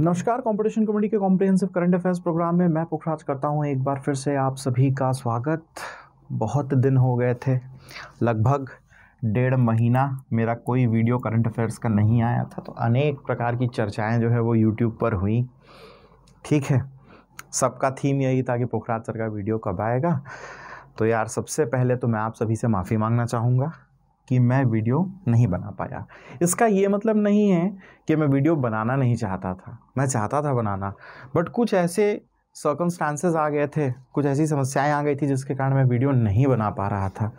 नमस्कार competition committee के comprehensive current affairs program में मैं पुखराज करता हूं एक बार फिर से आप सभी का स्वागत बहुत दिन हो गए थे लगभग डेढ़ महीना मेरा कोई वीडियो करंट अफेयर्स का नहीं आया था तो अनेक प्रकार की चर्चाएं जो है वो यूट्यूब पर हुई ठीक है सबका थीम यही था कि पुखराज सर का वीडियो कब आएगा तो यार सबसे पहले तो मैं आप सभी से माफ़ी मांगना चाहूँगा कि मैं वीडियो नहीं बना पाया इसका ये मतलब नहीं है कि मैं वीडियो बनाना नहीं चाहता था मैं चाहता था बनाना बट कुछ ऐसे सर्कमस्टांसेस आ गए थे कुछ ऐसी समस्याएं आ गई थी जिसके कारण मैं वीडियो नहीं बना पा रहा था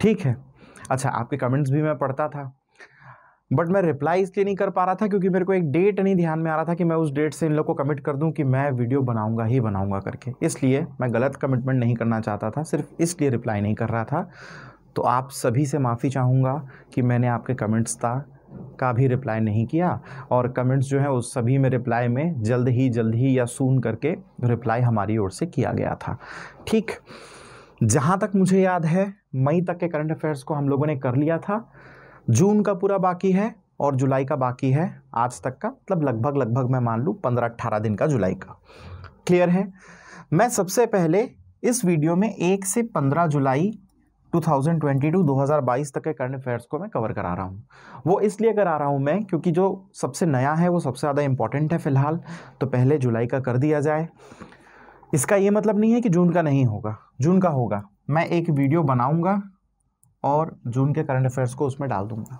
ठीक है अच्छा आपके कमेंट्स भी मैं पढ़ता था बट मैं रिप्लाई इसलिए नहीं कर पा रहा था क्योंकि मेरे को एक डेट नहीं ध्यान में आ रहा था कि मैं उस डेट से इन लोग को कमिट कर दूं कि मैं वीडियो बनाऊंगा ही बनाऊंगा करके इसलिए मैं गलत कमिटमेंट नहीं करना चाहता था सिर्फ इसलिए रिप्लाई नहीं कर रहा था तो आप सभी से माफ़ी चाहूँगा कि मैंने आपके कमेंट्स का का भी रिप्लाई नहीं किया और कमेंट्स जो हैं उस सभी में रिप्लाई में जल्द ही जल्द ही या सून करके रिप्लाई हमारी ओर से किया गया था ठीक जहाँ तक मुझे याद है मई तक के करंट अफेयर्स को हम लोगों ने कर लिया था जून का पूरा बाकी है और जुलाई का बाकी है आज तक का मतलब लगभग लगभग मैं मान लूँ पंद्रह अट्ठारह दिन का जुलाई का क्लियर है मैं सबसे पहले इस वीडियो में एक से पंद्रह जुलाई 2022 2022 तक के करंट अफेयर्स को मैं कवर करा रहा हूँ वो इसलिए करा रहा हूँ मैं क्योंकि जो सबसे नया है वो सबसे ज़्यादा इंपॉर्टेंट है फ़िलहाल तो पहले जुलाई का कर दिया जाए इसका ये मतलब नहीं है कि जून का नहीं होगा जून का होगा मैं एक वीडियो बनाऊँगा और जून के करंट अफेयर्स को उसमें डाल दूँगा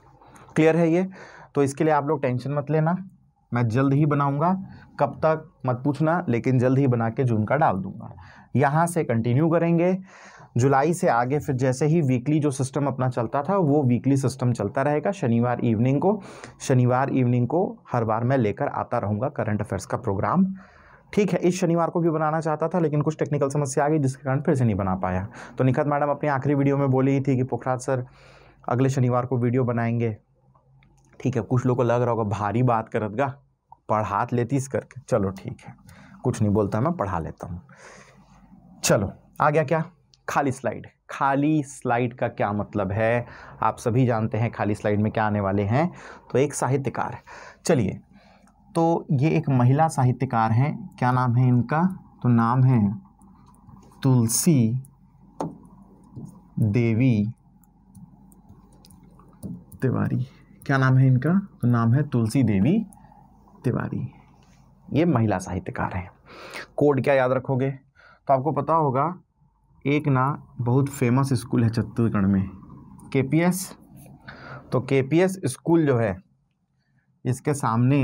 क्लियर है ये तो इसके लिए आप लोग टेंशन मत लेना मैं जल्द ही बनाऊँगा कब तक मत पूछना लेकिन जल्द ही बना के जून का डाल दूँगा यहाँ से कंटिन्यू करेंगे जुलाई से आगे फिर जैसे ही वीकली जो सिस्टम अपना चलता था वो वीकली सिस्टम चलता रहेगा शनिवार इवनिंग को शनिवार इवनिंग को हर बार मैं लेकर आता रहूँगा करंट अफेयर्स का प्रोग्राम ठीक है इस शनिवार को भी बनाना चाहता था लेकिन कुछ टेक्निकल समस्या आ गई जिसके कारण फिर से नहीं बना पाया तो निखत मैडम अपनी आखिरी वीडियो में बोली ही थी कि पोखराज सर अगले शनिवार को वीडियो बनाएंगे ठीक है कुछ लोग को लग रहा होगा भारी बात करतगा पढ़ात लेती इस करके चलो ठीक है कुछ नहीं बोलता मैं पढ़ा लेता हूँ चलो आ गया क्या खाली स्लाइड खाली स्लाइड का क्या मतलब है आप सभी जानते हैं खाली स्लाइड में क्या आने वाले हैं तो एक साहित्यकार चलिए तो ये एक महिला साहित्यकार हैं क्या नाम है इनका तो नाम है तुलसी देवी तिवारी क्या नाम है इनका तो नाम है तुलसी देवी तिवारी ये महिला साहित्यकार हैं कोड क्या याद रखोगे तो आपको पता होगा एक ना बहुत फेमस स्कूल है छत्तीसगढ़ में के पी एस तो के पी एस स्कूल जो है इसके सामने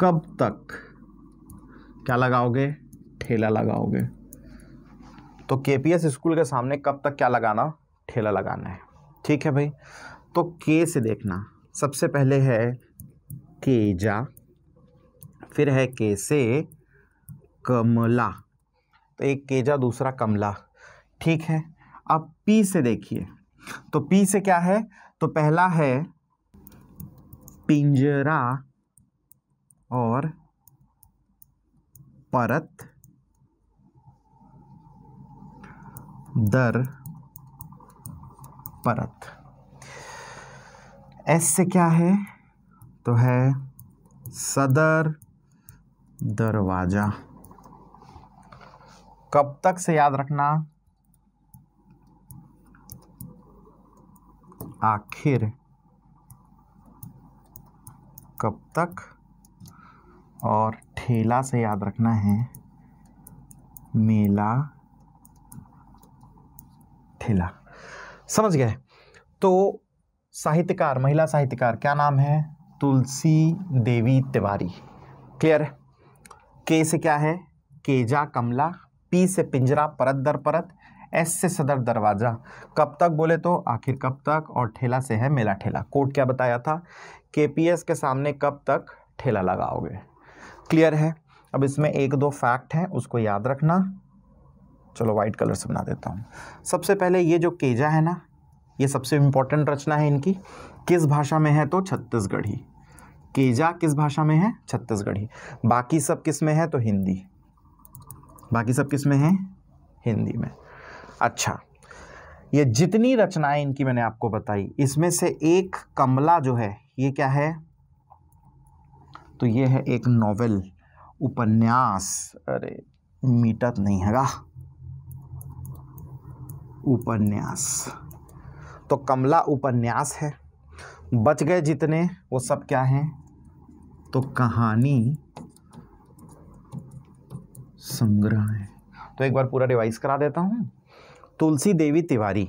कब तक क्या लगाओगे ठेला लगाओगे तो के पी एस स्कूल के सामने कब तक क्या लगाना ठेला लगाना है ठीक है भाई तो के से देखना सबसे पहले है केजा फिर है के से कमला तो एक केजा दूसरा कमला ठीक है अब पी से देखिए तो पी से क्या है तो पहला है पिंजरा और परत दर परत एस से क्या है तो है सदर दरवाज़ा कब तक से याद रखना आखिर कब तक और ठेला से याद रखना है मेला ठेला समझ गए तो साहित्यकार महिला साहित्यकार क्या नाम है तुलसी देवी तिवारी क्लियर के से क्या है केजा कमला पी से पिंजरा परत दर परत एस से सदर दरवाज़ा कब तक बोले तो आखिर कब तक और ठेला से है मेला ठेला कोर्ट क्या बताया था के के सामने कब तक ठेला लगाओगे क्लियर है अब इसमें एक दो फैक्ट हैं उसको याद रखना चलो वाइट कलर से बना देता हूँ सबसे पहले ये जो केजा है ना ये सबसे इम्पोर्टेंट रचना है इनकी किस भाषा में है तो छत्तीसगढ़ी केजा किस भाषा में है छत्तीसगढ़ी बाकी सब किस में है तो हिंदी बाकी सब किस में हैं हिंदी में अच्छा ये जितनी रचनाएं इनकी मैंने आपको बताई इसमें से एक कमला जो है ये क्या है तो ये है एक नॉवेल उपन्यास अरे मीटत नहीं हैगा उपन्यास तो कमला उपन्यास है बच गए जितने वो सब क्या हैं तो कहानी संग्रह है तो एक बार पूरा रिवाइज करा देता हूँ तुलसी देवी तिवारी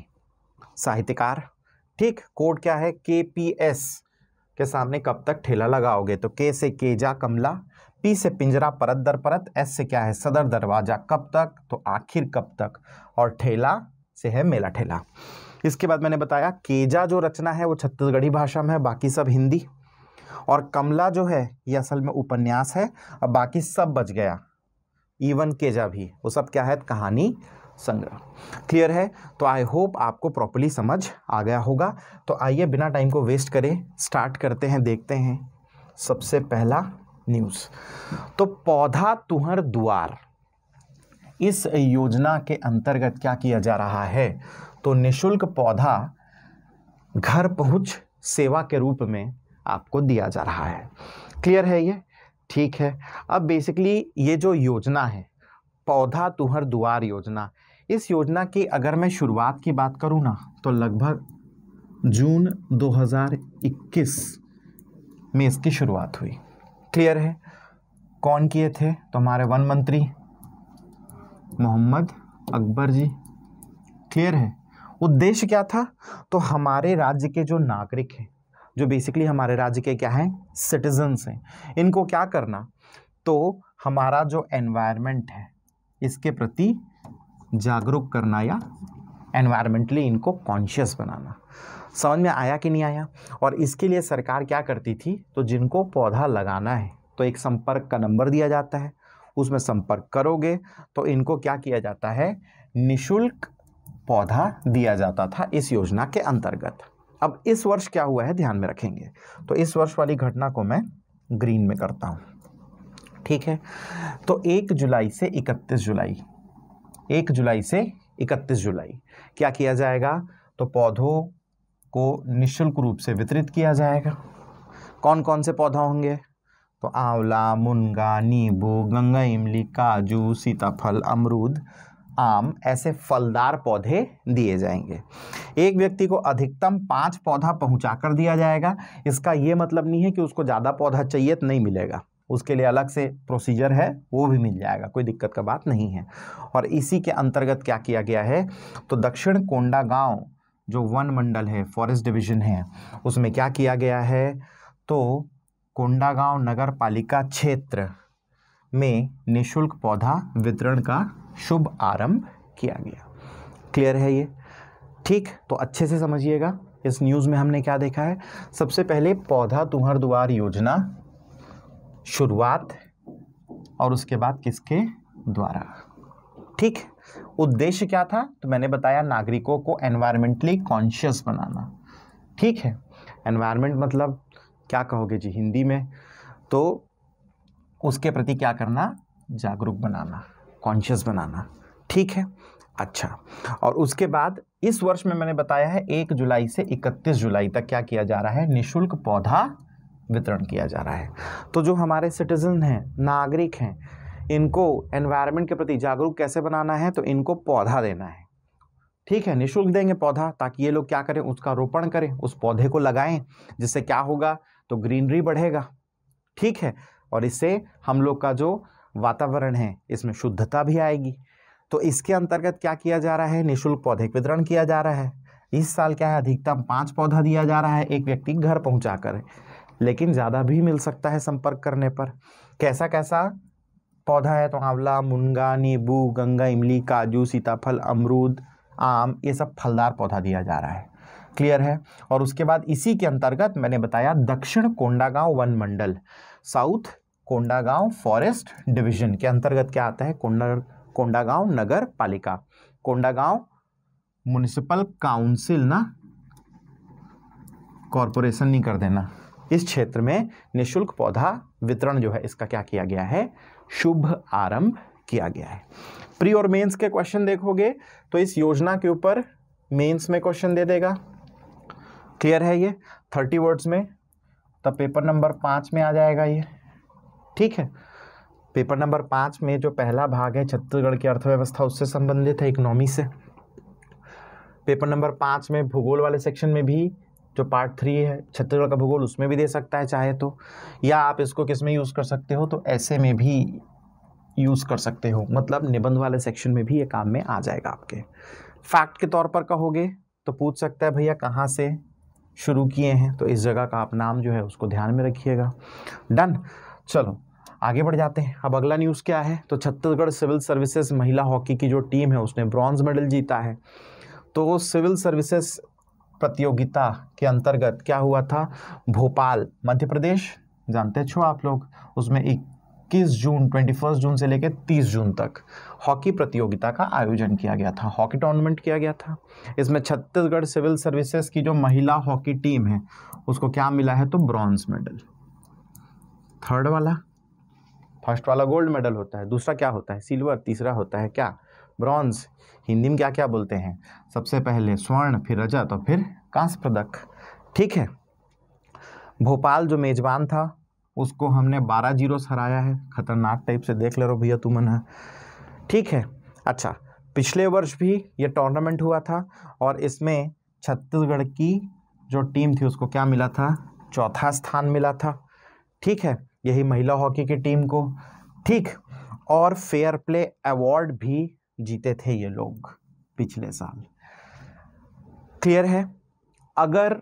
साहित्यकार ठीक कोड क्या है के पी एस के सामने कब तक ठेला लगाओगे तो के से केजा कमला पी से पिंजरा परत दर परत एस से क्या है सदर दरवाजा कब तक तो आखिर कब तक और ठेला से है मेला ठेला इसके बाद मैंने बताया केजा जो रचना है वो छत्तीसगढ़ी भाषा में है बाकी सब हिंदी और कमला जो है ये असल में उपन्यास है और बाकी सब बच गया ईवन केजा भी वो सब क्या है कहानी संग्रह क्लियर है तो आई होप आपको प्रॉपरली समझ आ गया होगा तो आइए बिना टाइम को वेस्ट करें स्टार्ट करते हैं देखते हैं सबसे पहला न्यूज़ तो पौधा तुहर दुआर इस योजना के अंतर्गत क्या किया जा रहा है तो निशुल्क पौधा घर पहुंच सेवा के रूप में आपको दिया जा रहा है क्लियर है ये ठीक है अब बेसिकली ये जो योजना है पौधा तुहर दुआर योजना इस योजना की अगर मैं शुरुआत की बात करूँ ना तो लगभग जून 2021 में इसकी शुरुआत हुई क्लियर है कौन किए थे तो हमारे वन मंत्री मोहम्मद अकबर जी क्लियर है उद्देश्य क्या था तो हमारे राज्य के जो नागरिक हैं जो बेसिकली हमारे राज्य के क्या हैं सिटीजन्स हैं इनको क्या करना तो हमारा जो एनवायरनमेंट है इसके प्रति जागरूक करना या एनवायरमेंटली इनको कॉन्शियस बनाना समझ में आया कि नहीं आया और इसके लिए सरकार क्या करती थी तो जिनको पौधा लगाना है तो एक संपर्क का नंबर दिया जाता है उसमें संपर्क करोगे तो इनको क्या किया जाता है निशुल्क पौधा दिया जाता था इस योजना के अंतर्गत अब इस वर्ष क्या हुआ है ध्यान में रखेंगे तो इस वर्ष वाली घटना को मैं ग्रीन में करता हूँ ठीक है तो एक जुलाई से इकतीस जुलाई एक जुलाई से इकतीस जुलाई क्या किया जाएगा तो पौधों को निःशुल्क रूप से वितरित किया जाएगा कौन कौन से पौधा होंगे तो आंवला मुनगा नींबू गंगा इमली काजू सीताफल अमरूद आम ऐसे फलदार पौधे दिए जाएंगे एक व्यक्ति को अधिकतम पाँच पौधा पहुंचाकर दिया जाएगा इसका ये मतलब नहीं है कि उसको ज़्यादा पौधा चाहिए तो नहीं मिलेगा उसके लिए अलग से प्रोसीजर है वो भी मिल जाएगा कोई दिक्कत का बात नहीं है और इसी के अंतर्गत क्या किया गया है तो दक्षिण कोंडा गांव जो वन मंडल है फॉरेस्ट डिविज़न है उसमें क्या किया गया है तो कोंडा गांव नगर पालिका क्षेत्र में निशुल्क पौधा वितरण का शुभ आरंभ किया गया क्लियर है ये ठीक तो अच्छे से समझिएगा इस न्यूज़ में हमने क्या देखा है सबसे पहले पौधा तुम्हार द्वार योजना शुरुआत और उसके बाद किसके द्वारा ठीक उद्देश्य क्या था तो मैंने बताया नागरिकों को एनवायरमेंटली कॉन्शियस बनाना ठीक है एनवायरमेंट मतलब क्या कहोगे जी हिंदी में तो उसके प्रति क्या करना जागरूक बनाना कॉन्शियस बनाना ठीक है अच्छा और उसके बाद इस वर्ष में मैंने बताया है एक जुलाई से इकतीस जुलाई तक क्या किया जा रहा है निःशुल्क पौधा वितरण किया जा रहा है तो जो हमारे सिटीजन हैं नागरिक हैं इनको एनवायरनमेंट के प्रति जागरूक कैसे बनाना है तो इनको पौधा देना है ठीक है निशुल्क देंगे पौधा ताकि ये लोग क्या करें उसका रोपण करें उस पौधे को लगाएं जिससे क्या होगा तो ग्रीनरी बढ़ेगा ठीक है और इससे हम लोग का जो वातावरण है इसमें शुद्धता भी आएगी तो इसके अंतर्गत क्या किया जा रहा है निःशुल्क पौधे वितरण किया जा रहा है इस साल क्या है अधिकतम पाँच पौधा दिया जा रहा है एक व्यक्ति घर पहुँचा कर लेकिन ज़्यादा भी मिल सकता है संपर्क करने पर कैसा कैसा पौधा है तो आंवला मुनगा नींबू गंगा इमली काजू सीताफल अमरूद आम ये सब फलदार पौधा दिया जा रहा है क्लियर है और उसके बाद इसी के अंतर्गत मैंने बताया दक्षिण कोंडागांव वन मंडल साउथ कोंडागांव फॉरेस्ट डिवीजन के अंतर्गत क्या आता है कोंडा कोंडागांव नगर पालिका कोंडागांव म्यूनिसिपल काउंसिल ना कॉरपोरेशन नहीं कर देना इस क्षेत्र में निशुल्क पौधा वितरण जो है इसका क्या किया गया है शुभ आरंभ किया गया है प्री और मेंस के क्वेश्चन देखोगे तो इस योजना के ऊपर मेंस में क्वेश्चन दे देगा क्लियर है ये थर्टी वर्ड्स में तब पेपर नंबर पाँच में आ जाएगा ये ठीक है पेपर नंबर पाँच में जो पहला भाग है छत्तीसगढ़ की अर्थव्यवस्था उससे संबंधित है इकोनॉमी से पेपर नंबर पाँच में भूगोल वाले सेक्शन में भी जो पार्ट थ्री है छत्तीसगढ़ का भूगोल उसमें भी दे सकता है चाहे तो या आप इसको किस में यूज़ कर सकते हो तो ऐसे में भी यूज़ कर सकते हो मतलब निबंध वाले सेक्शन में भी ये काम में आ जाएगा आपके फैक्ट के तौर पर कहोगे तो पूछ सकता है भैया कहाँ से शुरू किए हैं तो इस जगह का आप नाम जो है उसको ध्यान में रखिएगा डन चलो आगे बढ़ जाते हैं अब अगला न्यूज़ क्या है तो छत्तीसगढ़ सिविल सर्विसेज महिला हॉकी की जो टीम है उसने ब्रॉन्ज मेडल जीता है तो सिविल सर्विसेज प्रतियोगिता के अंतर्गत क्या हुआ था भोपाल मध्य प्रदेश जानते छो आप लोग उसमें इक्कीस जून 21 जून से लेकर 30 जून तक हॉकी प्रतियोगिता का आयोजन किया गया था हॉकी टूर्नामेंट किया गया था इसमें छत्तीसगढ़ सिविल सर्विसेज की जो महिला हॉकी टीम है उसको क्या मिला है तो ब्रॉन्ज मेडल थर्ड वाला फर्स्ट वाला गोल्ड मेडल होता है दूसरा क्या होता है सिल्वर तीसरा होता है क्या ब्रॉन्ज हिंदी में क्या क्या बोलते हैं सबसे पहले स्वर्ण फिर रजत और फिर कांस्य पदक ठीक है भोपाल जो मेज़बान था उसको हमने बारह जीरो से हराया है खतरनाक टाइप से देख ले रहो भैया तुम है ठीक है अच्छा पिछले वर्ष भी ये टूर्नामेंट हुआ था और इसमें छत्तीसगढ़ की जो टीम थी उसको क्या मिला था चौथा स्थान मिला था ठीक है यही महिला हॉकी की टीम को ठीक और फेयर प्ले अवार्ड भी जीते थे ये लोग पिछले साल क्लियर है अगर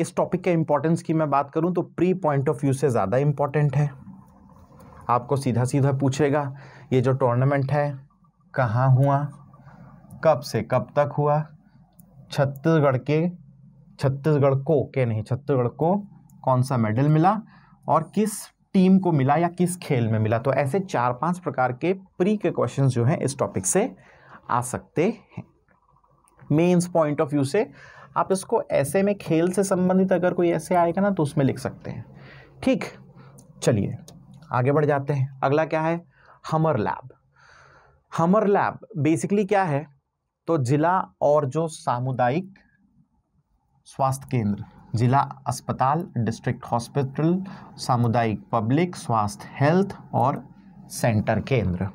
इस टॉपिक के इम्पोर्टेंस की मैं बात करूं तो प्री पॉइंट ऑफ व्यू से ज़्यादा इंपॉर्टेंट है आपको सीधा सीधा पूछेगा ये जो टूर्नामेंट है कहाँ हुआ कब से कब तक हुआ छत्तीसगढ़ के छत्तीसगढ़ को के नहीं छत्तीसगढ़ को कौन सा मेडल मिला और किस टीम को मिला या किस खेल में मिला तो ऐसे चार पांच प्रकार के प्री के क्वेश्चन जो हैं इस टॉपिक से आ सकते हैं मेन्स पॉइंट ऑफ व्यू से आप इसको ऐसे में खेल से संबंधित अगर कोई ऐसे आएगा ना तो उसमें लिख सकते हैं ठीक चलिए आगे बढ़ जाते हैं अगला क्या है हमर लैब हमर लैब बेसिकली क्या है तो जिला और जो सामुदायिक स्वास्थ्य केंद्र जिला अस्पताल डिस्ट्रिक्ट हॉस्पिटल सामुदायिक पब्लिक स्वास्थ्य हेल्थ और सेंटर केंद्र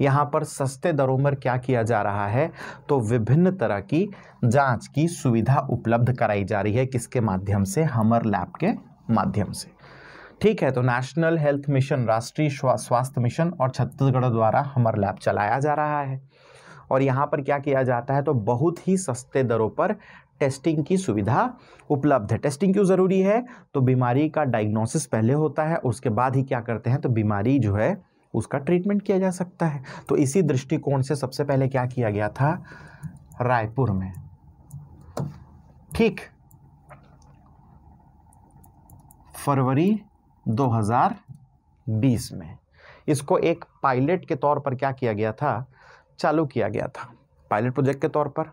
यहाँ पर सस्ते दरों पर क्या किया जा रहा है तो विभिन्न तरह की जांच की सुविधा उपलब्ध कराई जा रही है किसके माध्यम से हमर लैब के माध्यम से ठीक है तो नेशनल हेल्थ मिशन राष्ट्रीय स्वास्थ्य मिशन और छत्तीसगढ़ द्वारा हमर लैब चलाया जा रहा है और यहाँ पर क्या किया जाता है तो बहुत ही सस्ते दरों पर टेस्टिंग की सुविधा उपलब्ध है टेस्टिंग क्यों ज़रूरी है तो बीमारी का डायग्नोसिस पहले होता है उसके बाद ही क्या करते हैं तो बीमारी जो है उसका ट्रीटमेंट किया जा सकता है तो इसी दृष्टिकोण से सबसे पहले क्या किया गया था रायपुर में ठीक फरवरी 2020 में इसको एक पायलट के तौर पर क्या किया गया था चालू किया गया था पायलट प्रोजेक्ट के तौर पर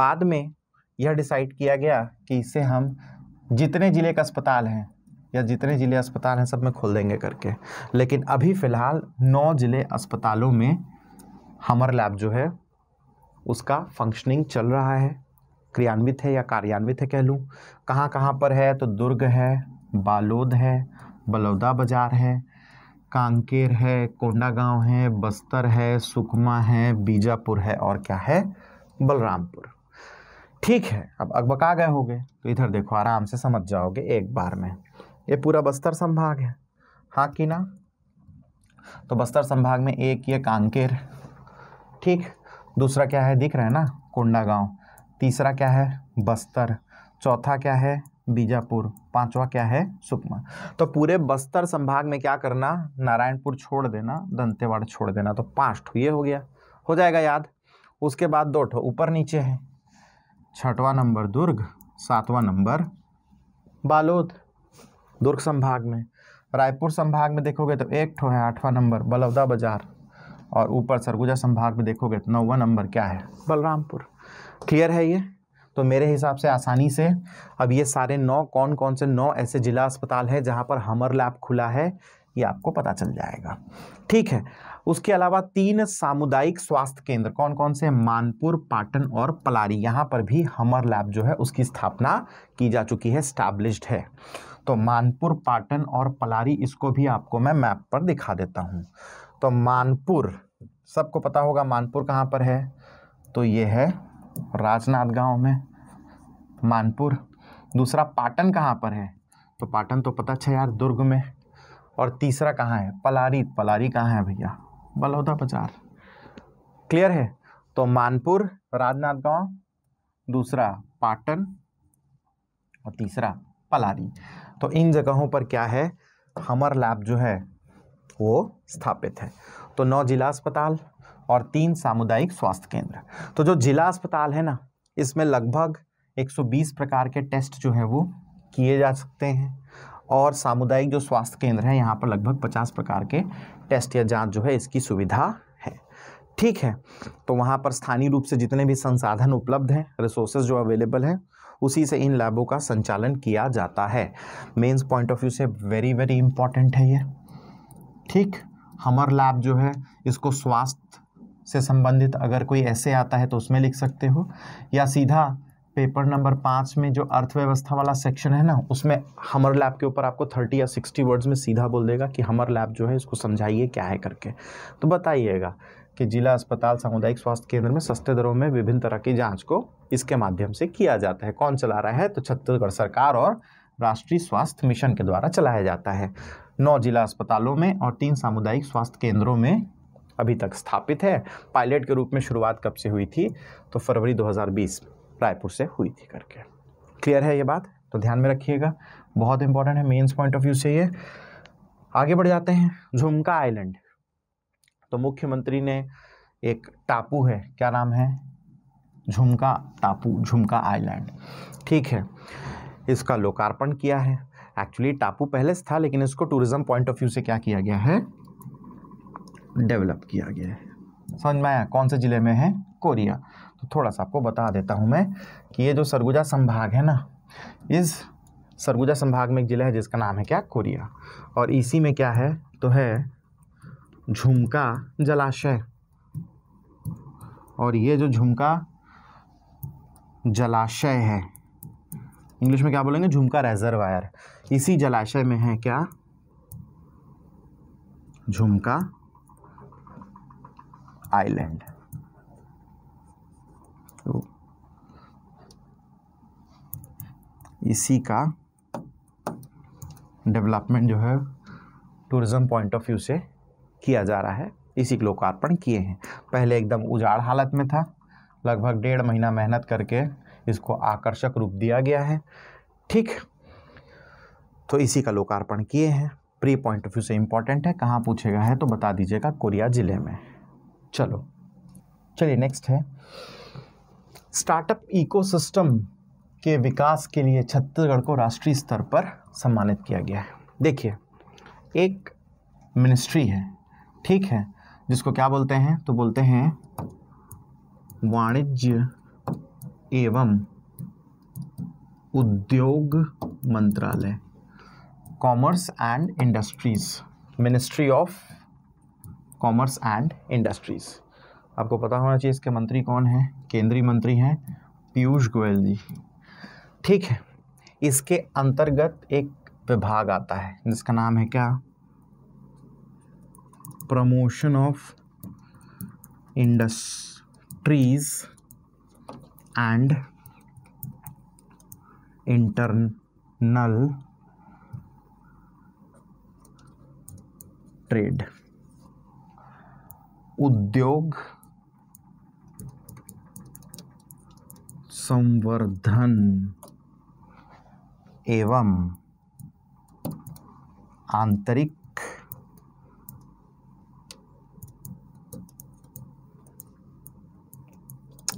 बाद में यह डिसाइड किया गया कि इसे हम जितने ज़िले के अस्पताल हैं या जितने ज़िले अस्पताल हैं सब में खोल देंगे करके लेकिन अभी फ़िलहाल नौ ज़िले अस्पतालों में हमर लैब जो है उसका फंक्शनिंग चल रहा है क्रियान्वित है या कार्यान्वित है कह लूँ कहाँ कहाँ पर है तो दुर्ग है बालोद है बलौदा बाज़ार है कांकेर है कोंडागांव है बस्तर है सुकमा है बीजापुर है और क्या है बलरामपुर ठीक है अब अकबका गए होगे तो इधर देखो आराम से समझ जाओगे एक बार में ये पूरा बस्तर संभाग है हाँ कि ना तो बस्तर संभाग में एक ये कांकेर ठीक दूसरा क्या है दिख रहा है ना कोंडा गांव तीसरा क्या है बस्तर चौथा क्या है बीजापुर पांचवा क्या है सुकमा तो पूरे बस्तर संभाग में क्या करना नारायणपुर छोड़ देना दंतेवाड़ा छोड़ देना तो पाँच ठो ये हो गया हो जाएगा याद उसके बाद दो ठो ऊपर नीचे है छठवां नंबर दुर्ग सातवां नंबर बालोद दुर्ग संभाग में रायपुर संभाग में देखोगे तो एक ठो है आठवां नंबर बलौदा बाजार और ऊपर सरगुजा संभाग में देखोगे तो नौवा नंबर क्या है बलरामपुर क्लियर है ये तो मेरे हिसाब से आसानी से अब ये सारे नौ कौन कौन से नौ ऐसे ज़िला अस्पताल हैं जहाँ पर हमर लैब खुला है ये आपको पता चल जाएगा ठीक है उसके अलावा तीन सामुदायिक स्वास्थ्य केंद्र कौन कौन से मानपुर पाटन और पलारी यहाँ पर भी हमर लैब जो है उसकी स्थापना की जा चुकी है स्टैब्लिश्ड है तो मानपुर पाटन और पलारी इसको भी आपको मैं मैप पर दिखा देता हूँ तो मानपुर सबको पता होगा मानपुर कहाँ पर है तो ये है राजनांदगांव में मानपुर दूसरा पाटन कहाँ पर है तो पाटन तो पता छः यार दुर्ग में और तीसरा कहाँ है पलारी पलारी कहाँ है भैया बलौदा बाजार क्लियर है तो मानपुर राजनांदगांव दूसरा पाटन और तीसरा पलारी तो इन जगहों पर क्या है हमर लैब जो है वो स्थापित है तो नौ जिला अस्पताल और तीन सामुदायिक स्वास्थ्य केंद्र तो जो जिला अस्पताल है ना इसमें लगभग 120 प्रकार के टेस्ट जो है वो किए जा सकते हैं और सामुदायिक जो स्वास्थ्य केंद्र हैं यहाँ पर लगभग पचास प्रकार के टेस्ट या जाँच जो है इसकी सुविधा है ठीक है तो वहाँ पर स्थानीय रूप से जितने भी संसाधन उपलब्ध हैं रिसोर्सेज जो अवेलेबल हैं उसी से इन लैबों का संचालन किया जाता है मेंस पॉइंट ऑफ व्यू से वेरी वेरी इंपॉर्टेंट है ये ठीक हमर लैब जो है इसको स्वास्थ्य से संबंधित अगर कोई ऐसे आता है तो उसमें लिख सकते हो या सीधा पेपर नंबर पाँच में जो अर्थव्यवस्था वाला सेक्शन है ना उसमें हमर लैब के ऊपर आपको थर्टी या सिक्सटी वर्ड्स में सीधा बोल देगा कि हमर लैब जो है इसको समझाइए क्या है करके तो बताइएगा कि जिला अस्पताल सामुदायिक स्वास्थ्य केंद्र में सस्ते दरों में विभिन्न तरह की जाँच को इसके माध्यम से किया जाता है कौन चला रहा है तो छत्तीसगढ़ सरकार और राष्ट्रीय स्वास्थ्य मिशन के द्वारा चलाया जाता है नौ जिला अस्पतालों में और तीन सामुदायिक स्वास्थ्य केंद्रों में अभी तक स्थापित है पायलट के रूप में शुरुआत कब से हुई थी तो फरवरी 2020 रायपुर से हुई थी करके क्लियर है ये बात तो ध्यान में रखिएगा बहुत इंपॉर्टेंट है मेन्स पॉइंट ऑफ व्यू से ये आगे बढ़ जाते हैं झुमका आइलैंड तो मुख्यमंत्री ने एक टापू है क्या नाम है झुमका टापू झुमका आइलैंड ठीक है इसका लोकार्पण किया है एक्चुअली टापू पहले से था लेकिन इसको टूरिज्म पॉइंट ऑफ व्यू से क्या किया गया है डेवलप किया गया है समझ में आया कौन से ज़िले में है कोरिया तो थोड़ा सा आपको बता देता हूँ मैं कि ये जो सरगुजा संभाग है ना इस सरगुजा संभाग में एक ज़िला है जिसका नाम है क्या कोरिया और इसी में क्या है तो है झुमका जलाशय और ये जो झुमका जलाशय है इंग्लिश में क्या बोलेंगे झुमका रेजरवायर इसी जलाशय में है क्या झुमका आइलैंड तो इसी का डेवलपमेंट जो है टूरिज़्म पॉइंट ऑफ व्यू से किया जा रहा है इसी के लोकार्पण किए हैं पहले एकदम उजाड़ हालत में था लगभग डेढ़ महीना मेहनत करके इसको आकर्षक रूप दिया गया है ठीक तो इसी का लोकार्पण किए हैं प्री पॉइंट ऑफ व्यू से इम्पॉर्टेंट है कहाँ पूछेगा है तो बता दीजिएगा कोरिया ज़िले में चलो चलिए नेक्स्ट है स्टार्टअप इकोसिस्टम के विकास के लिए छत्तीसगढ़ को राष्ट्रीय स्तर पर सम्मानित किया गया है देखिए एक मिनिस्ट्री है ठीक है जिसको क्या बोलते हैं तो बोलते हैं वाणिज्य एवं उद्योग मंत्रालय commerce and industries ministry of commerce and industries आपको पता होना चाहिए इसके मंत्री कौन हैं केंद्रीय मंत्री हैं पीयूष गोयल जी ठीक है इसके अंतर्गत एक विभाग आता है जिसका नाम है क्या promotion of industries and internal trade उद्योग संवर्धन एवं आंतरिक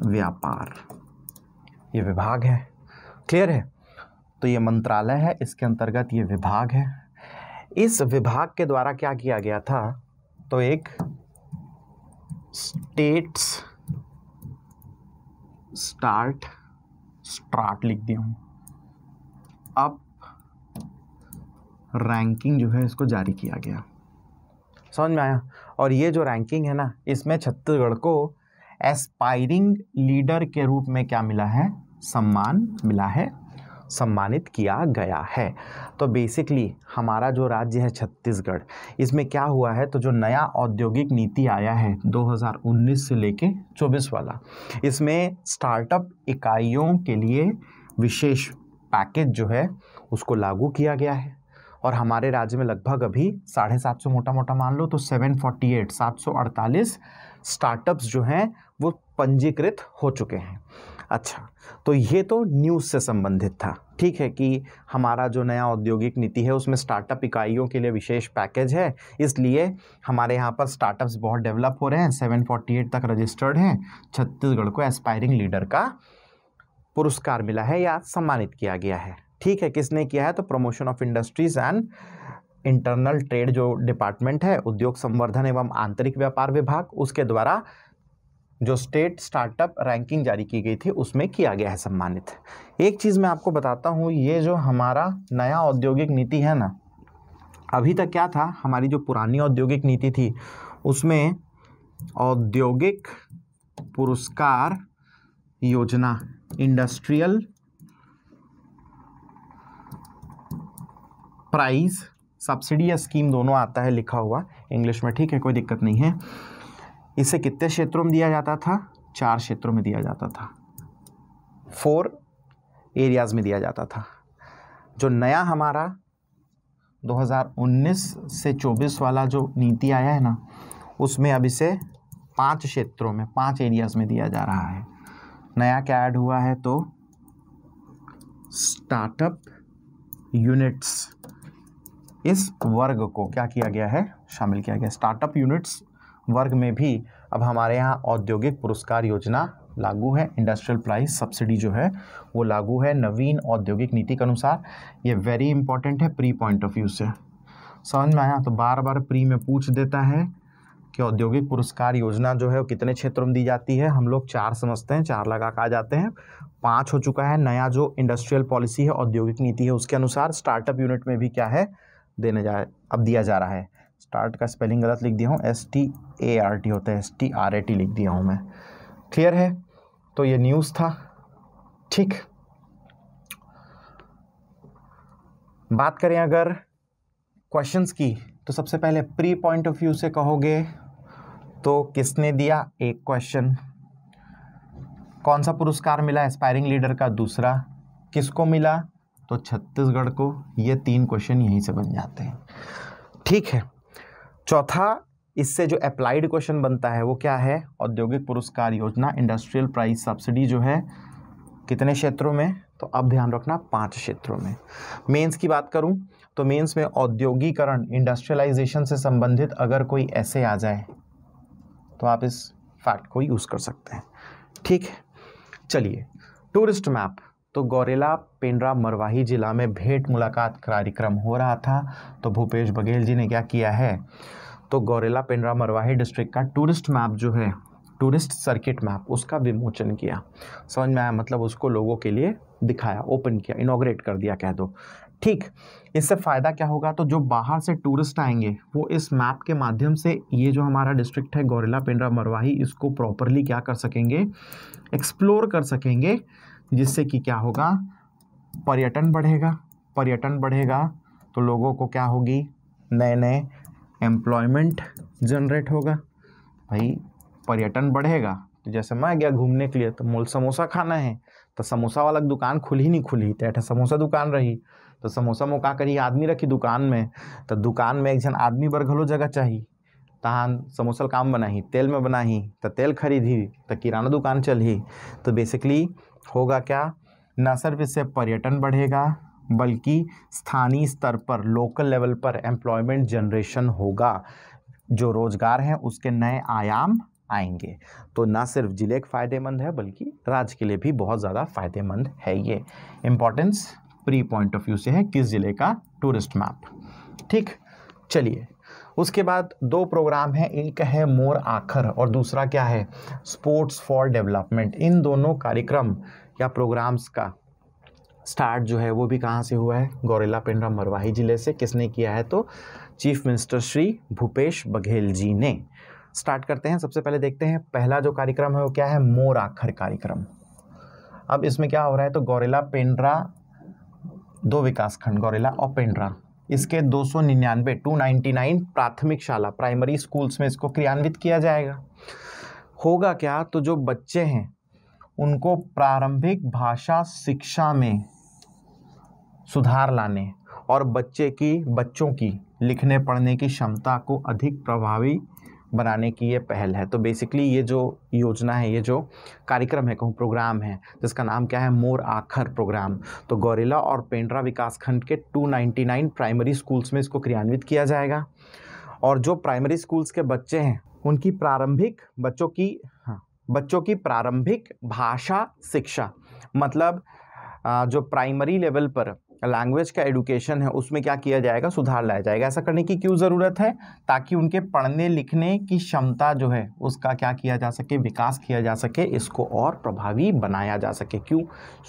व्यापार ये विभाग है क्लियर है तो ये मंत्रालय है इसके अंतर्गत ये विभाग है इस विभाग के द्वारा क्या किया गया था तो एक स्टेट्स स्टार्ट स्टार्ट लिख दिया हूँ अब रैंकिंग जो है इसको जारी किया गया समझ में आया और ये जो रैंकिंग है ना इसमें छत्तीसगढ़ को एस्पायरिंग लीडर के रूप में क्या मिला है सम्मान मिला है सम्मानित किया गया है तो बेसिकली हमारा जो राज्य है छत्तीसगढ़ इसमें क्या हुआ है तो जो नया औद्योगिक नीति आया है 2019 से लेके 24 वाला इसमें स्टार्टअप इकाइयों के लिए विशेष पैकेज जो है उसको लागू किया गया है और हमारे राज्य में लगभग अभी साढ़े सात सौ मोटा मोटा मान लो तो सेवन फोर्टी एट सात सौ अड़तालीस स्टार्टअप्स जो हैं वो पंजीकृत हो चुके हैं अच्छा तो ये तो न्यूज़ से संबंधित था ठीक है कि हमारा जो नया औद्योगिक नीति है उसमें स्टार्टअप इकाइयों के लिए विशेष पैकेज है इसलिए हमारे यहाँ पर स्टार्टअप्स बहुत डेवलप हो रहे हैं 748 तक रजिस्टर्ड हैं छत्तीसगढ़ को एस्पायरिंग लीडर का पुरस्कार मिला है या सम्मानित किया गया है ठीक है किसने किया है तो promotion of industries and internal trade जो डिपार्टमेंट है उद्योग संवर्धन एवं आंतरिक व्यापार विभाग उसके द्वारा जो स्टेट स्टार्टअप रैंकिंग जारी की गई थी उसमें किया गया है सम्मानित एक चीज़ मैं आपको बताता हूँ ये जो हमारा नया औद्योगिक नीति है ना अभी तक क्या था हमारी जो पुरानी औद्योगिक नीति थी उसमें औद्योगिक पुरस्कार योजना इंडस्ट्रियल प्राइस सब्सिडी या स्कीम दोनों आता है लिखा हुआ इंग्लिश में ठीक है कोई दिक्कत नहीं है इसे कितने क्षेत्रों में दिया जाता था चार क्षेत्रों में दिया जाता था फोर एरियाज़ में दिया जाता था जो नया हमारा 2019 से 24 वाला जो नीति आया है ना उसमें अब इसे पांच क्षेत्रों में पांच एरियाज़ में दिया जा रहा है नया क्या ऐड हुआ है तो स्टार्टअप यूनिट्स इस वर्ग को क्या किया गया है शामिल किया गया स्टार्टअप यूनिट्स वर्ग में भी अब हमारे यहाँ औद्योगिक पुरस्कार योजना लागू है इंडस्ट्रियल प्राइस सब्सिडी जो है वो लागू है नवीन औद्योगिक नीति के अनुसार ये वेरी इंपॉर्टेंट है प्री पॉइंट ऑफ व्यू से समझ में आया तो बार बार प्री में पूछ देता है कि औद्योगिक पुरस्कार योजना जो है वो कितने क्षेत्रों में दी जाती है हम लोग चार समझते हैं चार लगा कर आ जाते हैं पाँच हो चुका है नया जो इंडस्ट्रियल पॉलिसी है औद्योगिक नीति है उसके अनुसार स्टार्टअप यूनिट में भी क्या है देने जा अब दिया जा रहा है स्टार्ट का स्पेलिंग गलत लिख दिया हूँ S T A R T होता है S T R A T लिख दिया हूँ मैं क्लियर है तो ये न्यूज़ था ठीक बात करें अगर क्वेश्चंस की तो सबसे पहले प्री पॉइंट ऑफ व्यू से कहोगे तो किसने दिया एक क्वेश्चन कौन सा पुरस्कार मिला एस्पायरिंग लीडर का दूसरा किसको मिला तो छत्तीसगढ़ को ये तीन क्वेश्चन यहीं से बन जाते हैं ठीक है चौथा इससे जो अप्लाइड क्वेश्चन बनता है वो क्या है औद्योगिक पुरस्कार योजना इंडस्ट्रियल प्राइस सब्सिडी जो है कितने क्षेत्रों में तो अब ध्यान रखना पांच क्षेत्रों में मेंस की बात करूं तो मेंस में औद्योगिकरण इंडस्ट्रियलाइजेशन से संबंधित अगर कोई ऐसे आ जाए तो आप इस फैक्ट को यूज़ कर सकते हैं ठीक चलिए टूरिस्ट मैप तो गौरेला पेंड्रा मरवाही जिला में भेंट मुलाकात कार्यक्रम हो रहा था तो भूपेश बघेल जी ने क्या किया है तो गौरेला पेंड्रा मरवाही डिस्ट्रिक्ट का टूरिस्ट मैप जो है टूरिस्ट सर्किट मैप उसका विमोचन किया समझ में आया मतलब उसको लोगों के लिए दिखाया ओपन किया इनोग्रेट कर दिया कह दो ठीक इससे फ़ायदा क्या होगा तो जो बाहर से टूरिस्ट आएंगे वो इस मैप के माध्यम से ये जो हमारा डिस्ट्रिक्ट है गौरेला पेंड्रा मरवाही इसको प्रॉपरली क्या कर सकेंगे एक्सप्लोर कर सकेंगे जिससे कि क्या होगा पर्यटन बढ़ेगा पर्यटन बढ़ेगा तो लोगों को क्या होगी नए नए एम्प्लॉयमेंट जनरेट होगा भाई पर्यटन बढ़ेगा तो जैसे मैं गया घूमने के लिए तो मोल समोसा खाना है तो समोसा वाला दुकान खुली नहीं खुली तो ऐठा समोसा दुकान रही तो समोसा मौका करी आदमी रखी दुकान में तो दुकान में एक जन आदमी पर घलो जगह चाहिए तहान समोसा काम बनाही तेल में बनाही तो तेल खरीदी तो किराना दुकान चलही तो बेसिकली होगा क्या न सिर्फ इससे पर्यटन बढ़ेगा बल्कि स्थानीय स्तर पर लोकल लेवल पर एम्प्लॉयमेंट जनरेशन होगा जो रोज़गार हैं उसके नए आयाम आएंगे तो ना सिर्फ ज़िले के फ़ायदेमंद है बल्कि राज्य के लिए भी बहुत ज़्यादा फ़ायदेमंद है ये importance pre point of view से है किस ज़िले का टूरिस्ट मैप ठीक चलिए उसके बाद दो प्रोग्राम हैं एक है मोर आखर और दूसरा क्या है स्पोर्ट्स फॉर डेवलपमेंट इन दोनों कार्यक्रम या प्रोग्राम्स का स्टार्ट जो है वो भी कहाँ से हुआ है गौरेला पिंडरा मरवाही जिले से किसने किया है तो चीफ मिनिस्टर श्री भूपेश बघेल जी ने स्टार्ट करते हैं सबसे पहले देखते हैं पहला जो कार्यक्रम है वो क्या है मोर आखर कार्यक्रम अब इसमें क्या हो रहा है तो गौरेला पेंड्रा दो विकास खंड गौरेला और पेंड्रा इसके दो सौ टू नाइन्टी नाइन प्राथमिक शाला प्राइमरी स्कूल्स में इसको क्रियान्वित किया जाएगा होगा क्या तो जो बच्चे हैं उनको प्रारंभिक भाषा शिक्षा में सुधार लाने और बच्चे की बच्चों की लिखने पढ़ने की क्षमता को अधिक प्रभावी बनाने की ये पहल है तो बेसिकली ये जो योजना है ये जो कार्यक्रम है कहूँ प्रोग्राम है जिसका तो नाम क्या है मोर आखर प्रोग्राम तो गौरेला और पेंड्रा विकासखंड के 299 प्राइमरी स्कूल्स में इसको क्रियान्वित किया जाएगा और जो प्राइमरी स्कूल्स के बच्चे हैं उनकी प्रारंभिक बच्चों की हाँ बच्चों की प्रारंभिक भाषा शिक्षा मतलब जो प्राइमरी लेवल पर लैंग्वेज का एडुकेशन है उसमें क्या किया जाएगा सुधार लाया जाएगा ऐसा करने की क्यों ज़रूरत है ताकि उनके पढ़ने लिखने की क्षमता जो है उसका क्या किया जा सके विकास किया जा सके इसको और प्रभावी बनाया जा सके क्यों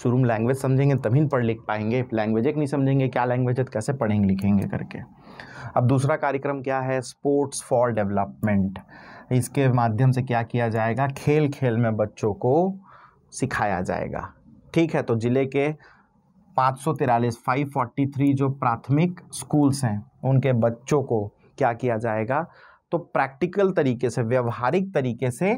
शुरू में लैंग्वेज समझेंगे तभी पढ़ लिख पाएंगे लैंग्वेज एक नहीं समझेंगे क्या लैंग्वेज है तो कैसे पढ़ेंगे लिखेंगे करके अब दूसरा कार्यक्रम क्या है स्पोर्ट्स फॉर डेवलपमेंट इसके माध्यम से क्या किया जाएगा खेल खेल में बच्चों को सिखाया जाएगा ठीक है तो ज़िले के पाँच सौ तिरालीस फाइव फोर्टी थ्री जो प्राथमिक स्कूल्स हैं उनके बच्चों को क्या किया जाएगा तो प्रैक्टिकल तरीके से व्यवहारिक तरीके से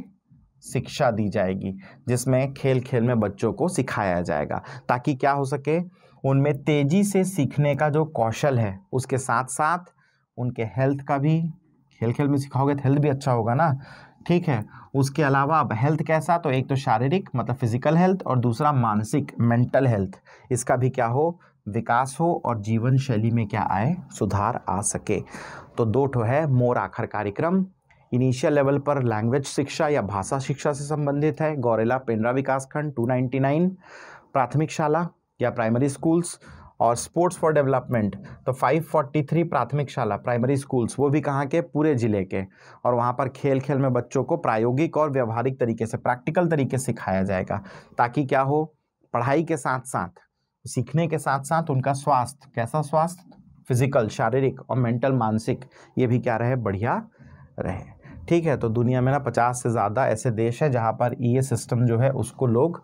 शिक्षा दी जाएगी जिसमें खेल खेल में बच्चों को सिखाया जाएगा ताकि क्या हो सके उनमें तेज़ी से सीखने का जो कौशल है उसके साथ साथ उनके हेल्थ का भी खेल खेल में सिखाओगे तो हेल्थ भी अच्छा होगा ना ठीक है उसके अलावा अब हेल्थ कैसा तो एक तो शारीरिक मतलब फिजिकल हेल्थ और दूसरा मानसिक मेंटल हेल्थ इसका भी क्या हो विकास हो और जीवन शैली में क्या आए सुधार आ सके तो दो ठो है मोर आखर कार्यक्रम इनिशियल लेवल पर लैंग्वेज शिक्षा या भाषा शिक्षा से संबंधित है गौरेला पेंड्रा विकास खंड प्राथमिक शाला या प्राइमरी स्कूल्स और स्पोर्ट्स फॉर डेवलपमेंट तो 543 प्राथमिक शाला प्राइमरी स्कूल्स वो भी कहाँ के पूरे ज़िले के और वहाँ पर खेल खेल में बच्चों को प्रायोगिक और व्यवहारिक तरीके से प्रैक्टिकल तरीके सिखाया जाएगा ताकि क्या हो पढ़ाई के साथ साथ सीखने के साथ साथ उनका स्वास्थ्य कैसा स्वास्थ्य फिजिकल शारीरिक और मेंटल मानसिक ये भी क्या रहे बढ़िया रहे ठीक है तो दुनिया में ना पचास से ज़्यादा ऐसे देश हैं जहाँ पर ये e सिस्टम जो है उसको लोग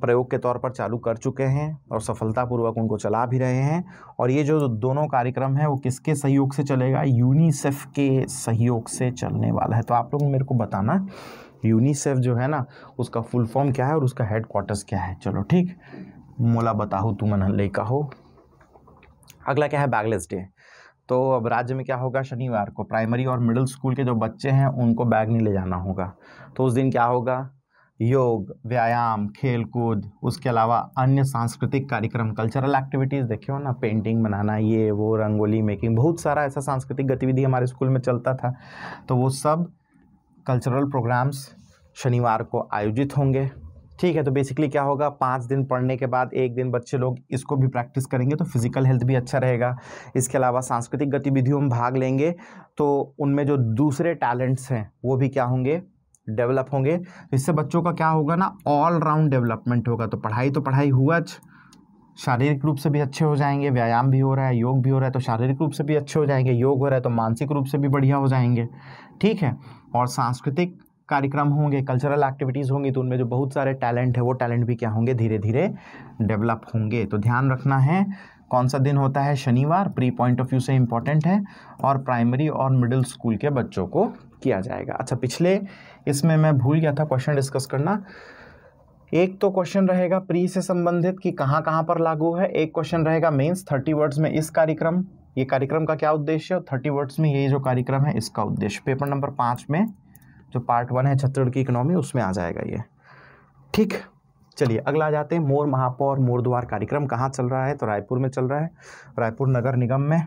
प्रयोग के तौर पर चालू कर चुके हैं और सफलतापूर्वक उनको चला भी रहे हैं और ये जो दोनों कार्यक्रम है वो किसके सहयोग से चलेगा यूनिसेफ के सहयोग से चलने वाला है तो आप लोग मेरे को बताना यूनिसेफ जो है ना उसका फुल फॉर्म क्या है और उसका हेड क्वार्टर्स क्या है चलो ठीक मोला बताओ तुम ले हो अगला क्या है बैगलेस डे तो अब राज्य में क्या होगा शनिवार को प्राइमरी और मिडिल स्कूल के जो बच्चे हैं उनको बैग नहीं ले जाना होगा तो उस दिन क्या होगा योग व्यायाम खेल कूद उसके अलावा अन्य सांस्कृतिक कार्यक्रम कल्चरल एक्टिविटीज़ हो ना पेंटिंग बनाना ये वो रंगोली मेकिंग बहुत सारा ऐसा सांस्कृतिक गतिविधि हमारे स्कूल में चलता था तो वो सब कल्चरल प्रोग्राम्स शनिवार को आयोजित होंगे ठीक है तो बेसिकली क्या होगा पाँच दिन पढ़ने के बाद एक दिन बच्चे लोग इसको भी प्रैक्टिस करेंगे तो फिजिकल हेल्थ भी अच्छा रहेगा इसके अलावा सांस्कृतिक गतिविधियों में भाग लेंगे तो उनमें जो दूसरे टैलेंट्स हैं वो भी क्या होंगे डेवलप होंगे तो इससे बच्चों का क्या होगा ना ऑलराउंड डेवलपमेंट होगा तो पढ़ाई तो पढ़ाई हुआ शारीरिक रूप से भी अच्छे हो जाएंगे व्यायाम भी हो रहा है योग भी हो रहा है तो शारीरिक रूप से भी अच्छे हो जाएंगे योग हो रहा है तो मानसिक रूप से भी बढ़िया हो जाएंगे ठीक है और सांस्कृतिक कार्यक्रम होंगे कल्चरल एक्टिविटीज़ होंगी तो उनमें जो बहुत सारे टैलेंट है वो टैलेंट भी क्या होंगे धीरे धीरे डेवलप होंगे तो ध्यान रखना है कौन सा दिन होता है शनिवार प्री पॉइंट ऑफ व्यू से इम्पॉर्टेंट है और प्राइमरी और मिडिल स्कूल के बच्चों को किया जाएगा अच्छा पिछले इसमें मैं भूल गया था क्वेश्चन डिस्कस करना एक तो क्वेश्चन रहेगा प्री से संबंधित कि कहाँ कहाँ पर लागू है एक क्वेश्चन रहेगा मेन्स थर्टी वर्ड्स में इस कार्यक्रम ये कार्यक्रम का क्या उद्देश्य है थर्टी वर्ड्स में ये जो कार्यक्रम है इसका उद्देश्य पेपर नंबर पाँच में जो पार्ट वन है छत्तीसगढ़ की इकोनॉमी उसमें आ जाएगा ये ठीक चलिए अगला आ जाते हैं मोर महापौर मोर द्वार कार्यक्रम कहाँ चल रहा है तो रायपुर में चल रहा है रायपुर नगर निगम में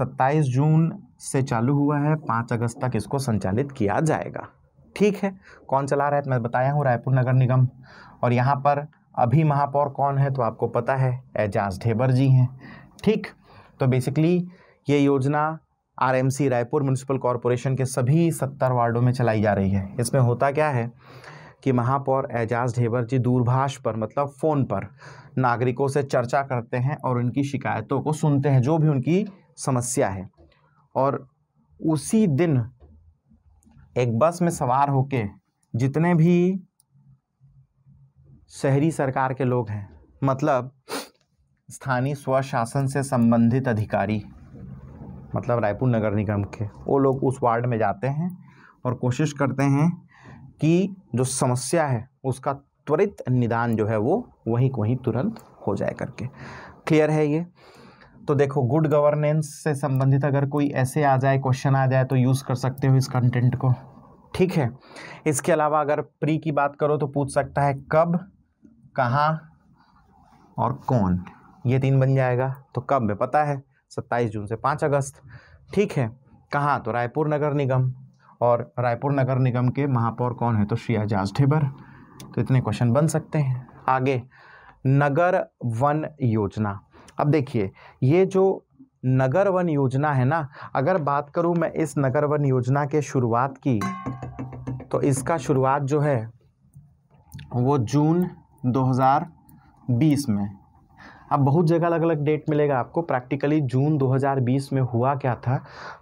27 जून से चालू हुआ है 5 अगस्त तक इसको संचालित किया जाएगा ठीक है कौन चला रहा है तो मैं बताया हूँ रायपुर नगर निगम और यहाँ पर अभी महापौर कौन है तो आपको पता है एजाज ढेबर जी हैं ठीक तो बेसिकली ये योजना आरएमसी रायपुर म्यूनसिपल कॉरपोरेशन के सभी सत्तर वार्डों में चलाई जा रही है इसमें होता क्या है कि महापौर एजाज ढेबर जी दूरभाष पर मतलब फ़ोन पर नागरिकों से चर्चा करते हैं और उनकी शिकायतों को सुनते हैं जो भी उनकी समस्या है और उसी दिन एक बस में सवार होके जितने भी शहरी सरकार के लोग हैं मतलब स्थानीय स्वशासन से संबंधित अधिकारी मतलब रायपुर नगर निगम के वो लोग उस वार्ड में जाते हैं और कोशिश करते हैं कि जो समस्या है उसका त्वरित निदान जो है वो वहीं को वहीं तुरंत हो जाए करके क्लियर है ये तो देखो गुड गवर्नेंस से संबंधित अगर कोई ऐसे आ जाए क्वेश्चन आ जाए तो यूज़ कर सकते हो इस कंटेंट को ठीक है इसके अलावा अगर प्री की बात करो तो पूछ सकता है कब कहाँ और कौन ये तीन बन जाएगा तो कब में पता है सत्ताईस जून से पाँच अगस्त ठीक है कहाँ तो रायपुर नगर निगम और रायपुर नगर निगम के महापौर कौन है तो श्री एजाज ढेबर तो इतने क्वेश्चन बन सकते हैं आगे नगर वन योजना अब देखिए ये जो नगर वन योजना है ना अगर बात करूँ मैं इस नगर वन योजना के शुरुआत की तो इसका शुरुआत जो है वो जून 2020 में अब बहुत जगह अलग अलग डेट मिलेगा आपको प्रैक्टिकली जून 2020 में हुआ क्या था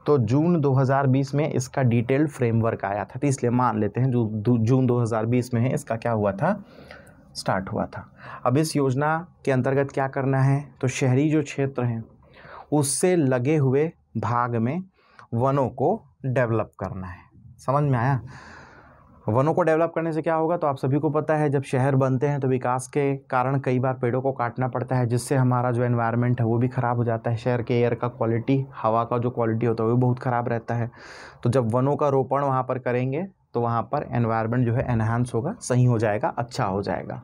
तो जून 2020 में इसका डिटेल्ड फ्रेमवर्क आया था तो इसलिए मान लेते हैं जो जून 2020 में है इसका क्या हुआ था स्टार्ट हुआ था अब इस योजना के अंतर्गत क्या करना है तो शहरी जो क्षेत्र हैं उससे लगे हुए भाग में वनों को डेवलप करना है समझ में आया वनों को डेवलप करने से क्या होगा तो आप सभी को पता है जब शहर बनते हैं तो विकास के कारण कई बार पेड़ों को काटना पड़ता है जिससे हमारा जो एनवायरनमेंट है वो भी ख़राब हो जाता है शहर के एयर का क्वालिटी हवा का जो क्वालिटी होता है वो बहुत ख़राब रहता है तो जब वनों का रोपण वहाँ पर करेंगे तो वहाँ पर एनवायरनमेंट जो है एनहांस होगा सही हो जाएगा अच्छा हो जाएगा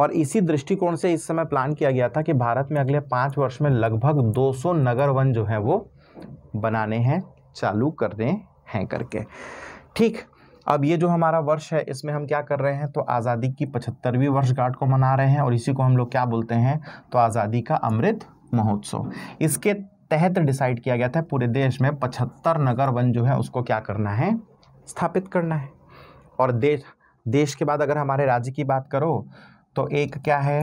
और इसी दृष्टिकोण से इस समय प्लान किया गया था कि भारत में अगले पाँच वर्ष में लगभग 200 नगर वन जो है वो बनाने हैं चालू करने हैं करके ठीक अब ये जो हमारा वर्ष है इसमें हम क्या कर रहे हैं तो आज़ादी की पचहत्तरवीं वर्षगांठ को मना रहे हैं और इसी को हम लोग क्या बोलते हैं तो आज़ादी का अमृत महोत्सव इसके तहत डिसाइड किया गया था पूरे देश में पचहत्तर नगर वन जो है उसको क्या करना है स्थापित करना है और देश देश के बाद अगर हमारे राज्य की बात करो तो एक क्या है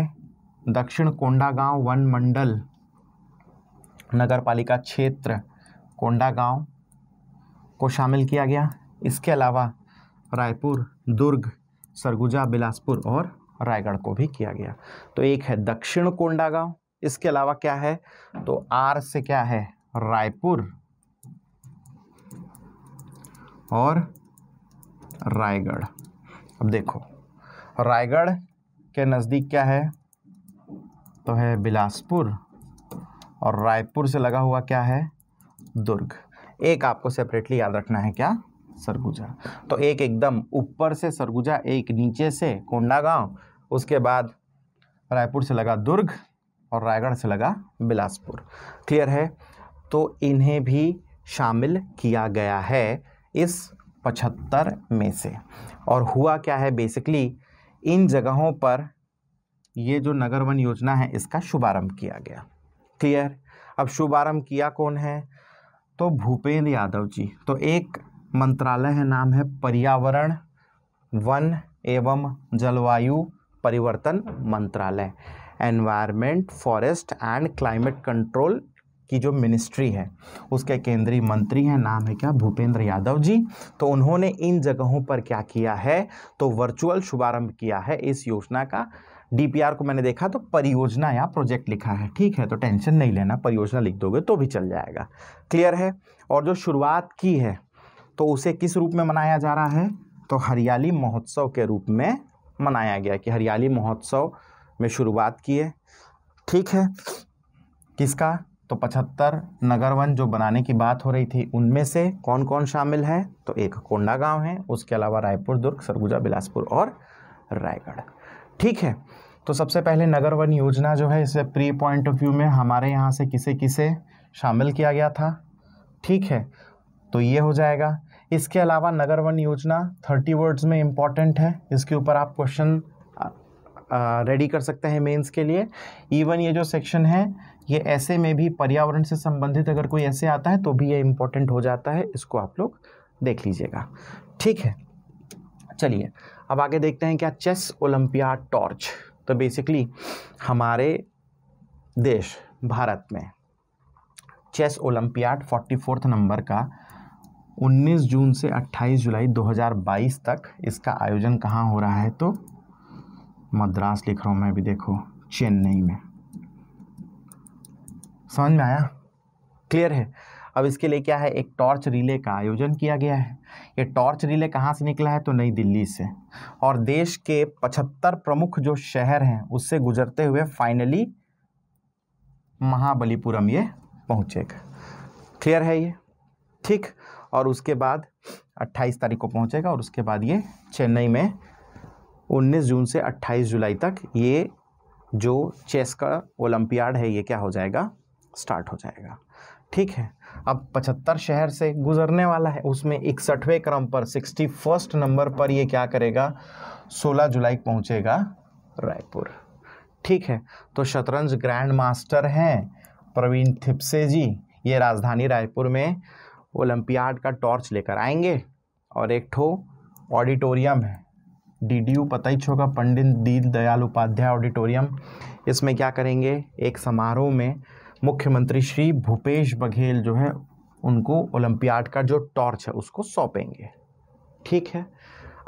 दक्षिण कोंडागांव वन मंडल नगर पालिका क्षेत्र कोंडागांव को शामिल किया गया इसके अलावा रायपुर दुर्ग सरगुजा बिलासपुर और रायगढ़ को भी किया गया तो एक है दक्षिण कोंडागांव इसके अलावा क्या है तो आर से क्या है रायपुर और रायगढ़ अब देखो रायगढ़ के नज़दीक क्या है तो है बिलासपुर और रायपुर से लगा हुआ क्या है दुर्ग एक आपको सेपरेटली याद रखना है क्या सरगुजा तो एक एकदम ऊपर से सरगुजा एक नीचे से कोंडागांव उसके बाद रायपुर से लगा दुर्ग और रायगढ़ से लगा बिलासपुर क्लियर है तो इन्हें भी शामिल किया गया है इस पचहत्तर में से और हुआ क्या है बेसिकली इन जगहों पर ये जो नगर वन योजना है इसका शुभारंभ किया गया क्लियर अब शुभारंभ किया कौन है तो भूपेंद्र यादव जी तो एक मंत्रालय है नाम है पर्यावरण वन एवं जलवायु परिवर्तन मंत्रालय environment forest and climate control की जो मिनिस्ट्री है उसके केंद्रीय मंत्री हैं नाम है क्या भूपेंद्र यादव जी तो उन्होंने इन जगहों पर क्या किया है तो वर्चुअल शुभारंभ किया है इस योजना का डीपीआर को मैंने देखा तो परियोजना या प्रोजेक्ट लिखा है ठीक है तो टेंशन नहीं लेना परियोजना लिख दोगे तो भी चल जाएगा क्लियर है और जो शुरुआत की है तो उसे किस रूप में मनाया जा रहा है तो हरियाली महोत्सव के रूप में मनाया गया कि हरियाली महोत्सव में शुरुआत की है ठीक है किसका तो पचहत्तर नगर वन जो बनाने की बात हो रही थी उनमें से कौन कौन शामिल है तो एक कोंडा गांव है उसके अलावा रायपुर दुर्ग सरगुजा बिलासपुर और रायगढ़ ठीक है तो सबसे पहले नगर वन योजना जो है इसे प्री पॉइंट ऑफ व्यू में हमारे यहाँ से किसे किसे शामिल किया गया था ठीक है तो ये हो जाएगा इसके अलावा नगर वन योजना थर्टी वर्ड्स में इम्पॉर्टेंट है इसके ऊपर आप क्वेश्चन रेडी कर सकते हैं मेंस के लिए इवन ये जो सेक्शन है ये ऐसे में भी पर्यावरण से संबंधित अगर कोई ऐसे आता है तो भी ये इम्पोर्टेंट हो जाता है इसको आप लोग देख लीजिएगा ठीक है चलिए अब आगे देखते हैं क्या चेस ओलंपिया टॉर्च तो बेसिकली हमारे देश भारत में chess olympiad forty fourth number का 19 जून से 28 जुलाई 2022 तक इसका आयोजन कहाँ हो रहा है तो मद्रास लिख रहा हूँ मैं भी देखो चेन्नई में समझ में आया क्लियर है अब इसके लिए क्या है एक टॉर्च रिले का आयोजन किया गया है ये टॉर्च रिले कहाँ से निकला है तो नई दिल्ली से और देश के 75 प्रमुख जो शहर हैं उससे गुजरते हुए फाइनली महाबलीपुरम ये पहुँचेगा क्लियर है ये ठीक और उसके बाद 28 तारीख को पहुंचेगा और उसके बाद ये चेन्नई में 19 जून से 28 जुलाई तक ये जो चेस का ओलंपियाड है ये क्या हो जाएगा स्टार्ट हो जाएगा ठीक है अब 75 शहर से गुजरने वाला है उसमें इकसठवें क्रम पर सिक्सटी फर्स्ट नंबर पर ये क्या करेगा सोलह जुलाई पहुंचेगा रायपुर ठीक है तो शतरंज ग्रैंड मास्टर हैं प्रवीण थिप्से जी ये राजधानी रायपुर में ओलंपियाड का टॉर्च लेकर आएंगे और एक ठो ऑडिटोरियम है डीडीयू पता ही छोगा पंडित दीनदयाल उपाध्याय ऑडिटोरियम इसमें क्या करेंगे एक समारोह में मुख्यमंत्री श्री भूपेश बघेल जो है उनको ओलंपियाड का जो टॉर्च है उसको सौंपेंगे ठीक है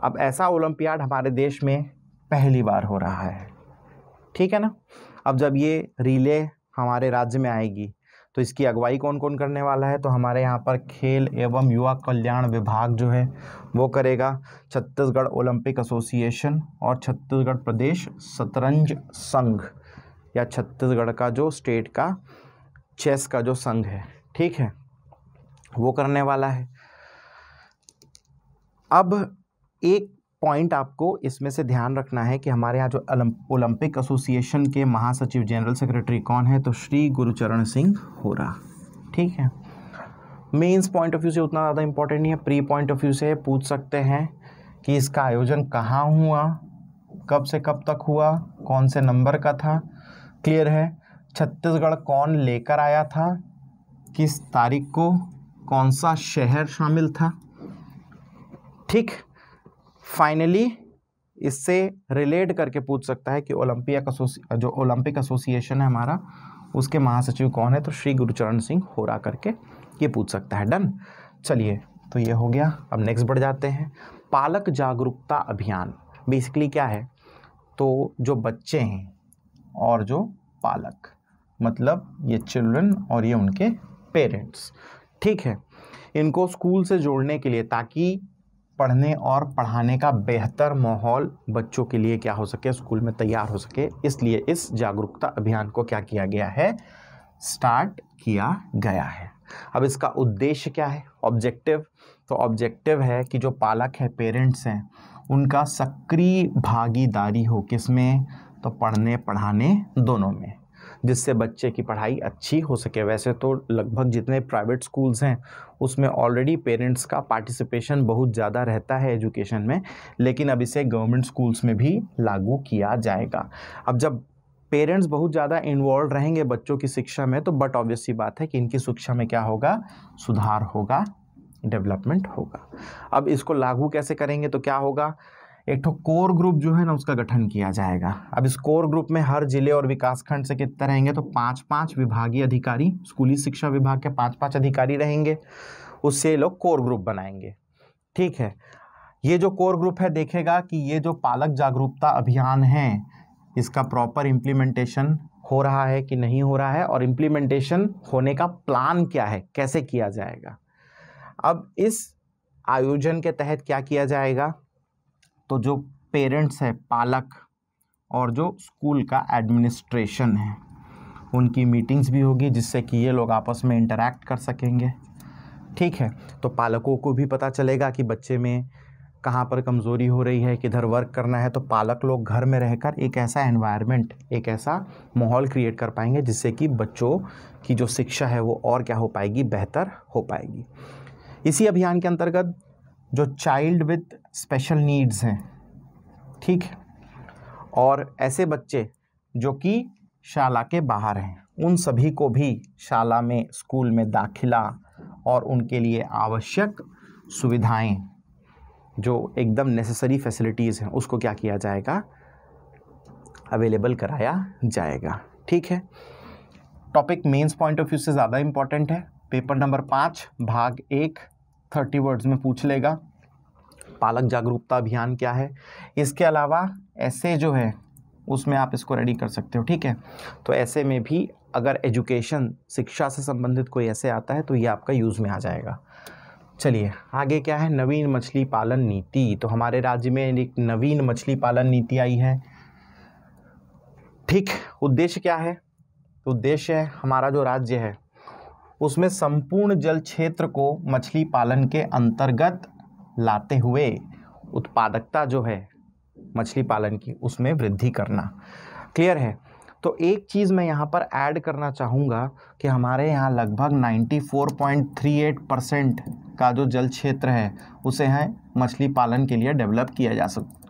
अब ऐसा ओलंपियाड हमारे देश में पहली बार हो रहा है ठीक है ना अब जब ये रिले हमारे राज्य में आएगी तो इसकी अगुवाई कौन कौन करने वाला है तो हमारे यहाँ पर खेल एवं युवा कल्याण विभाग जो है वो करेगा छत्तीसगढ़ ओलंपिक एसोसिएशन और छत्तीसगढ़ प्रदेश शतरंज संघ या छत्तीसगढ़ का जो स्टेट का चेस का जो संघ है ठीक है वो करने वाला है अब एक पॉइंट आपको इसमें से ध्यान रखना है कि हमारे यहाँ जो ओलंपिक एसोसिएशन के महासचिव जनरल सेक्रेटरी कौन है तो श्री गुरुचरण सिंह होरा ठीक है मेंस पॉइंट ऑफ व्यू से उतना ज़्यादा इंपॉर्टेंट नहीं है प्री पॉइंट ऑफ व्यू से पूछ सकते हैं कि इसका आयोजन कहाँ हुआ कब से कब तक हुआ कौन से नंबर का था क्लियर है छत्तीसगढ़ कौन लेकर आया था किस तारीख को कौन सा शहर शामिल था ठीक फाइनली इससे रिलेट करके पूछ सकता है कि ओलंपिक जो ओलंपिक एसोसिएशन है हमारा उसके महासचिव कौन है तो श्री गुरुचरण सिंह होरा करके ये पूछ सकता है डन चलिए तो ये हो गया अब नेक्स्ट बढ़ जाते हैं पालक जागरूकता अभियान बेसिकली क्या है तो जो बच्चे हैं और जो पालक मतलब ये चिल्ड्रन और ये उनके पेरेंट्स ठीक है इनको स्कूल से जोड़ने के लिए ताकि पढ़ने और पढ़ाने का बेहतर माहौल बच्चों के लिए क्या हो सके स्कूल में तैयार हो सके इसलिए इस जागरूकता अभियान को क्या किया गया है स्टार्ट किया गया है अब इसका उद्देश्य क्या है ऑब्जेक्टिव तो ऑब्जेक्टिव है कि जो पालक हैं पेरेंट्स हैं उनका सक्रिय भागीदारी हो किस में तो पढ़ने पढ़ाने दोनों में जिससे बच्चे की पढ़ाई अच्छी हो सके वैसे तो लगभग जितने प्राइवेट स्कूल्स हैं उसमें ऑलरेडी पेरेंट्स का पार्टिसिपेशन बहुत ज़्यादा रहता है एजुकेशन में लेकिन अब इसे गवर्नमेंट स्कूल्स में भी लागू किया जाएगा अब जब पेरेंट्स बहुत ज़्यादा इन्वॉल्व रहेंगे बच्चों की शिक्षा में तो बट ऑब्वियस सी बात है कि इनकी शिक्षा में क्या होगा सुधार होगा डेवलपमेंट होगा अब इसको लागू कैसे करेंगे तो क्या होगा एक ठो कोर ग्रुप जो है ना उसका गठन किया जाएगा अब इस कोर ग्रुप में हर जिले और विकासखंड से कितने रहेंगे तो पाँच पाँच विभागीय अधिकारी स्कूली शिक्षा विभाग के पाँच पाँच अधिकारी रहेंगे उससे लोग कोर ग्रुप बनाएंगे ठीक है ये जो कोर ग्रुप है देखेगा कि ये जो पालक जागरूकता अभियान है इसका प्रॉपर इम्प्लीमेंटेशन हो रहा है कि नहीं हो रहा है और इम्प्लीमेंटेशन होने का प्लान क्या है कैसे किया जाएगा अब इस आयोजन के तहत क्या किया जाएगा तो जो पेरेंट्स है पालक और जो स्कूल का एडमिनिस्ट्रेशन है उनकी मीटिंग्स भी होगी जिससे कि ये लोग आपस में इंटरेक्ट कर सकेंगे ठीक है तो पालकों को भी पता चलेगा कि बच्चे में कहाँ पर कमज़ोरी हो रही है किधर वर्क करना है तो पालक लोग घर में रहकर एक ऐसा एनवायरनमेंट एक ऐसा माहौल क्रिएट कर पाएंगे जिससे कि बच्चों की जो शिक्षा है वो और क्या हो पाएगी बेहतर हो पाएगी इसी अभियान के अंतर्गत जो चाइल्ड विथ स्पेशल नीड्स हैं ठीक है और ऐसे बच्चे जो कि शाला के बाहर हैं उन सभी को भी शाला में स्कूल में दाखिला और उनके लिए आवश्यक सुविधाएं जो एकदम नेसेसरी फैसिलिटीज़ हैं उसको क्या किया जाएगा अवेलेबल कराया जाएगा ठीक है topic mains point of view से ज़्यादा इम्पॉर्टेंट है पेपर नंबर पाँच भाग एक थर्टी वर्ड्स में पूछ लेगा पालक जागरूकता अभियान क्या है इसके अलावा ऐसे जो है उसमें आप इसको रेडी कर सकते हो ठीक है तो ऐसे में भी अगर एजुकेशन शिक्षा से संबंधित कोई ऐसे आता है तो ये आपका यूज़ में आ जाएगा चलिए आगे क्या है नवीन मछली पालन नीति तो हमारे राज्य में एक नवीन मछली पालन नीति आई है ठीक उद्देश्य क्या है तो उद्देश्य है हमारा जो राज्य है उसमें संपूर्ण जल क्षेत्र को मछली पालन के अंतर्गत लाते हुए उत्पादकता जो है मछली पालन की उसमें वृद्धि करना क्लियर है तो एक चीज़ मैं यहाँ पर ऐड करना चाहूँगा कि हमारे यहाँ लगभग 94.38 परसेंट का जो जल क्षेत्र है उसे हैं मछली पालन के लिए डेवलप किया जा सकता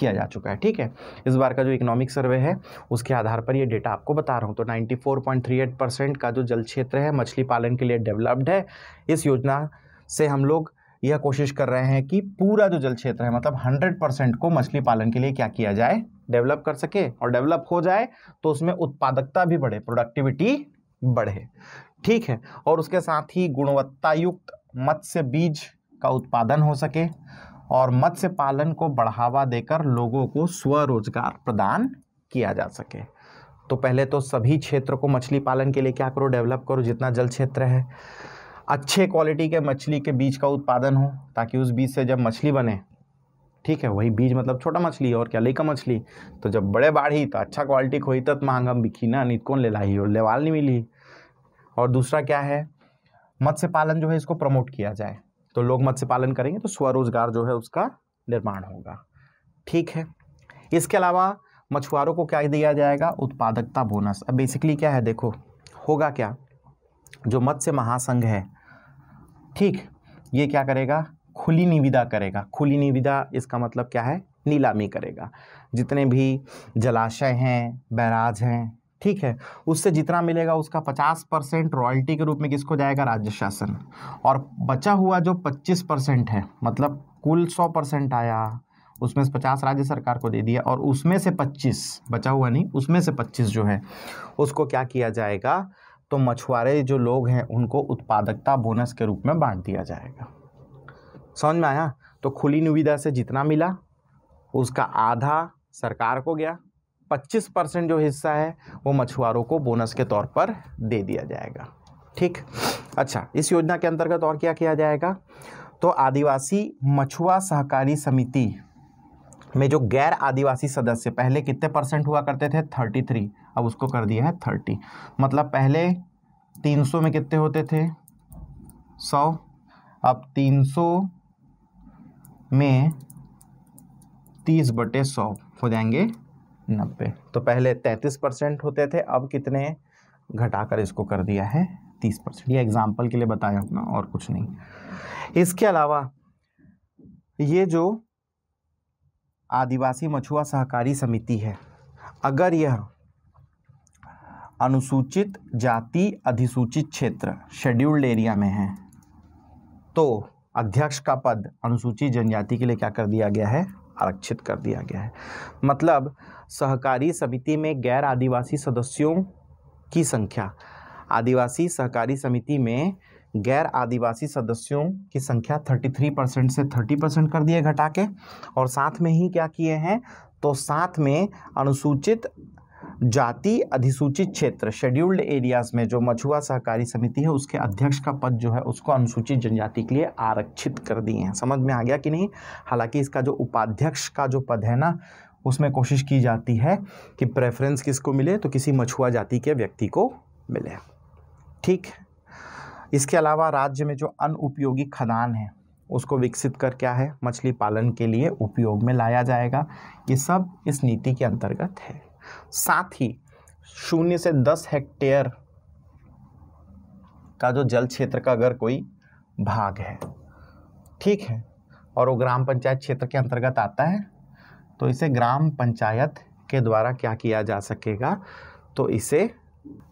किया जा चुका है ठीक है इस बार का जो इकोनॉमिक सर्वे है उसके आधार पर ये डेटा आपको बता रहा हूँ तो 94.38 परसेंट का जो जल क्षेत्र है मछली पालन के लिए डेवलप्ड है इस योजना से हम लोग यह कोशिश कर रहे हैं कि पूरा जो जल क्षेत्र है मतलब 100 परसेंट को मछली पालन के लिए क्या किया जाए डेवलप कर सके और डेवलप हो जाए तो उसमें उत्पादकता भी बढ़े प्रोडक्टिविटी बढ़े ठीक है और उसके साथ ही गुणवत्तायुक्त मत्स्य बीज का उत्पादन हो सके और मत्स्य पालन को बढ़ावा देकर लोगों को स्वरोजगार प्रदान किया जा सके तो पहले तो सभी क्षेत्र को मछली पालन के लिए क्या करो डेवलप करो जितना जल क्षेत्र है अच्छे क्वालिटी के मछली के बीज का उत्पादन हो ताकि उस बीज से जब मछली बने ठीक है वही बीज मतलब छोटा मछली और क्या लेकर मछली तो जब बड़े बाढ़ी तो अच्छा क्वालिटी खोई तब महंगा बिकी ना नहीं तो कौन ले लाई और लेवाल नहीं मिली और दूसरा क्या है मत्स्य पालन जो है इसको प्रमोट किया जाए तो लोग मत्स्य पालन करेंगे तो स्वरोजगार जो है उसका निर्माण होगा ठीक है इसके अलावा मछुआरों को क्या दिया जाएगा उत्पादकता बोनस अब बेसिकली क्या है देखो होगा क्या जो मत्स्य महासंघ है ठीक ये क्या करेगा खुली निविदा करेगा खुली निविदा इसका मतलब क्या है नीलामी करेगा जितने भी जलाशय हैं बैराज हैं ठीक है उससे जितना मिलेगा उसका 50 परसेंट रॉयल्टी के रूप में किसको जाएगा राज्य शासन और बचा हुआ जो 25 परसेंट है मतलब कुल 100 परसेंट आया उसमें से पचास राज्य सरकार को दे दिया और उसमें से पच्चीस बचा हुआ नहीं उसमें से पच्चीस जो है उसको क्या किया जाएगा तो मछुआरे जो लोग हैं उनको उत्पादकता बोनस के रूप में बांट दिया जाएगा समझ में आया तो खुली निविदा से जितना मिला उसका आधा सरकार को गया 25 परसेंट जो हिस्सा है वो मछुआरों को बोनस के तौर पर दे दिया जाएगा ठीक अच्छा इस योजना के अंतर्गत और क्या किया जाएगा तो आदिवासी मछुआ सहकारी समिति में जो गैर आदिवासी सदस्य पहले कितने परसेंट हुआ करते थे 33 अब उसको कर दिया है 30 मतलब पहले 300 में कितने होते थे 100 अब 300 में 30 बटे सौ हो जाएंगे नब्बे तो पहले तैंतीस परसेंट होते थे अब कितने घटाकर इसको कर दिया है तीस परसेंट ये एग्जाम्पल के लिए बताया अपना और कुछ नहीं इसके अलावा ये जो आदिवासी मछुआ सहकारी समिति है अगर यह अनुसूचित जाति अधिसूचित क्षेत्र शेड्यूल्ड एरिया में है तो अध्यक्ष का पद अनुसूचित जनजाति के लिए क्या कर दिया गया है आरक्षित कर दिया गया है मतलब सहकारी समिति में गैर आदिवासी सदस्यों की संख्या आदिवासी सहकारी समिति में गैर आदिवासी सदस्यों की संख्या 33 परसेंट से 30 परसेंट कर दिए घटा के और साथ में ही क्या किए हैं तो साथ में अनुसूचित जाति अधिसूचित क्षेत्र शेड्यूल्ड एरियाज़ में जो मछुआ सहकारी समिति है उसके अध्यक्ष का पद जो है उसको अनुसूचित जनजाति के लिए आरक्षित कर दिए हैं समझ में आ गया कि नहीं हालांकि इसका जो उपाध्यक्ष का जो पद है ना उसमें कोशिश की जाती है कि प्रेफरेंस किसको मिले तो किसी मछुआ जाति के व्यक्ति को मिले ठीक है इसके अलावा राज्य में जो अन उपयोगी खदान है उसको विकसित कर क्या है मछली पालन के लिए उपयोग में लाया जाएगा ये सब इस नीति के अंतर्गत है साथ ही शून्य से दस हेक्टेयर का जो जल क्षेत्र का अगर कोई भाग है ठीक है और वो ग्राम पंचायत क्षेत्र के अंतर्गत आता है तो इसे ग्राम पंचायत के द्वारा क्या किया जा सकेगा तो इसे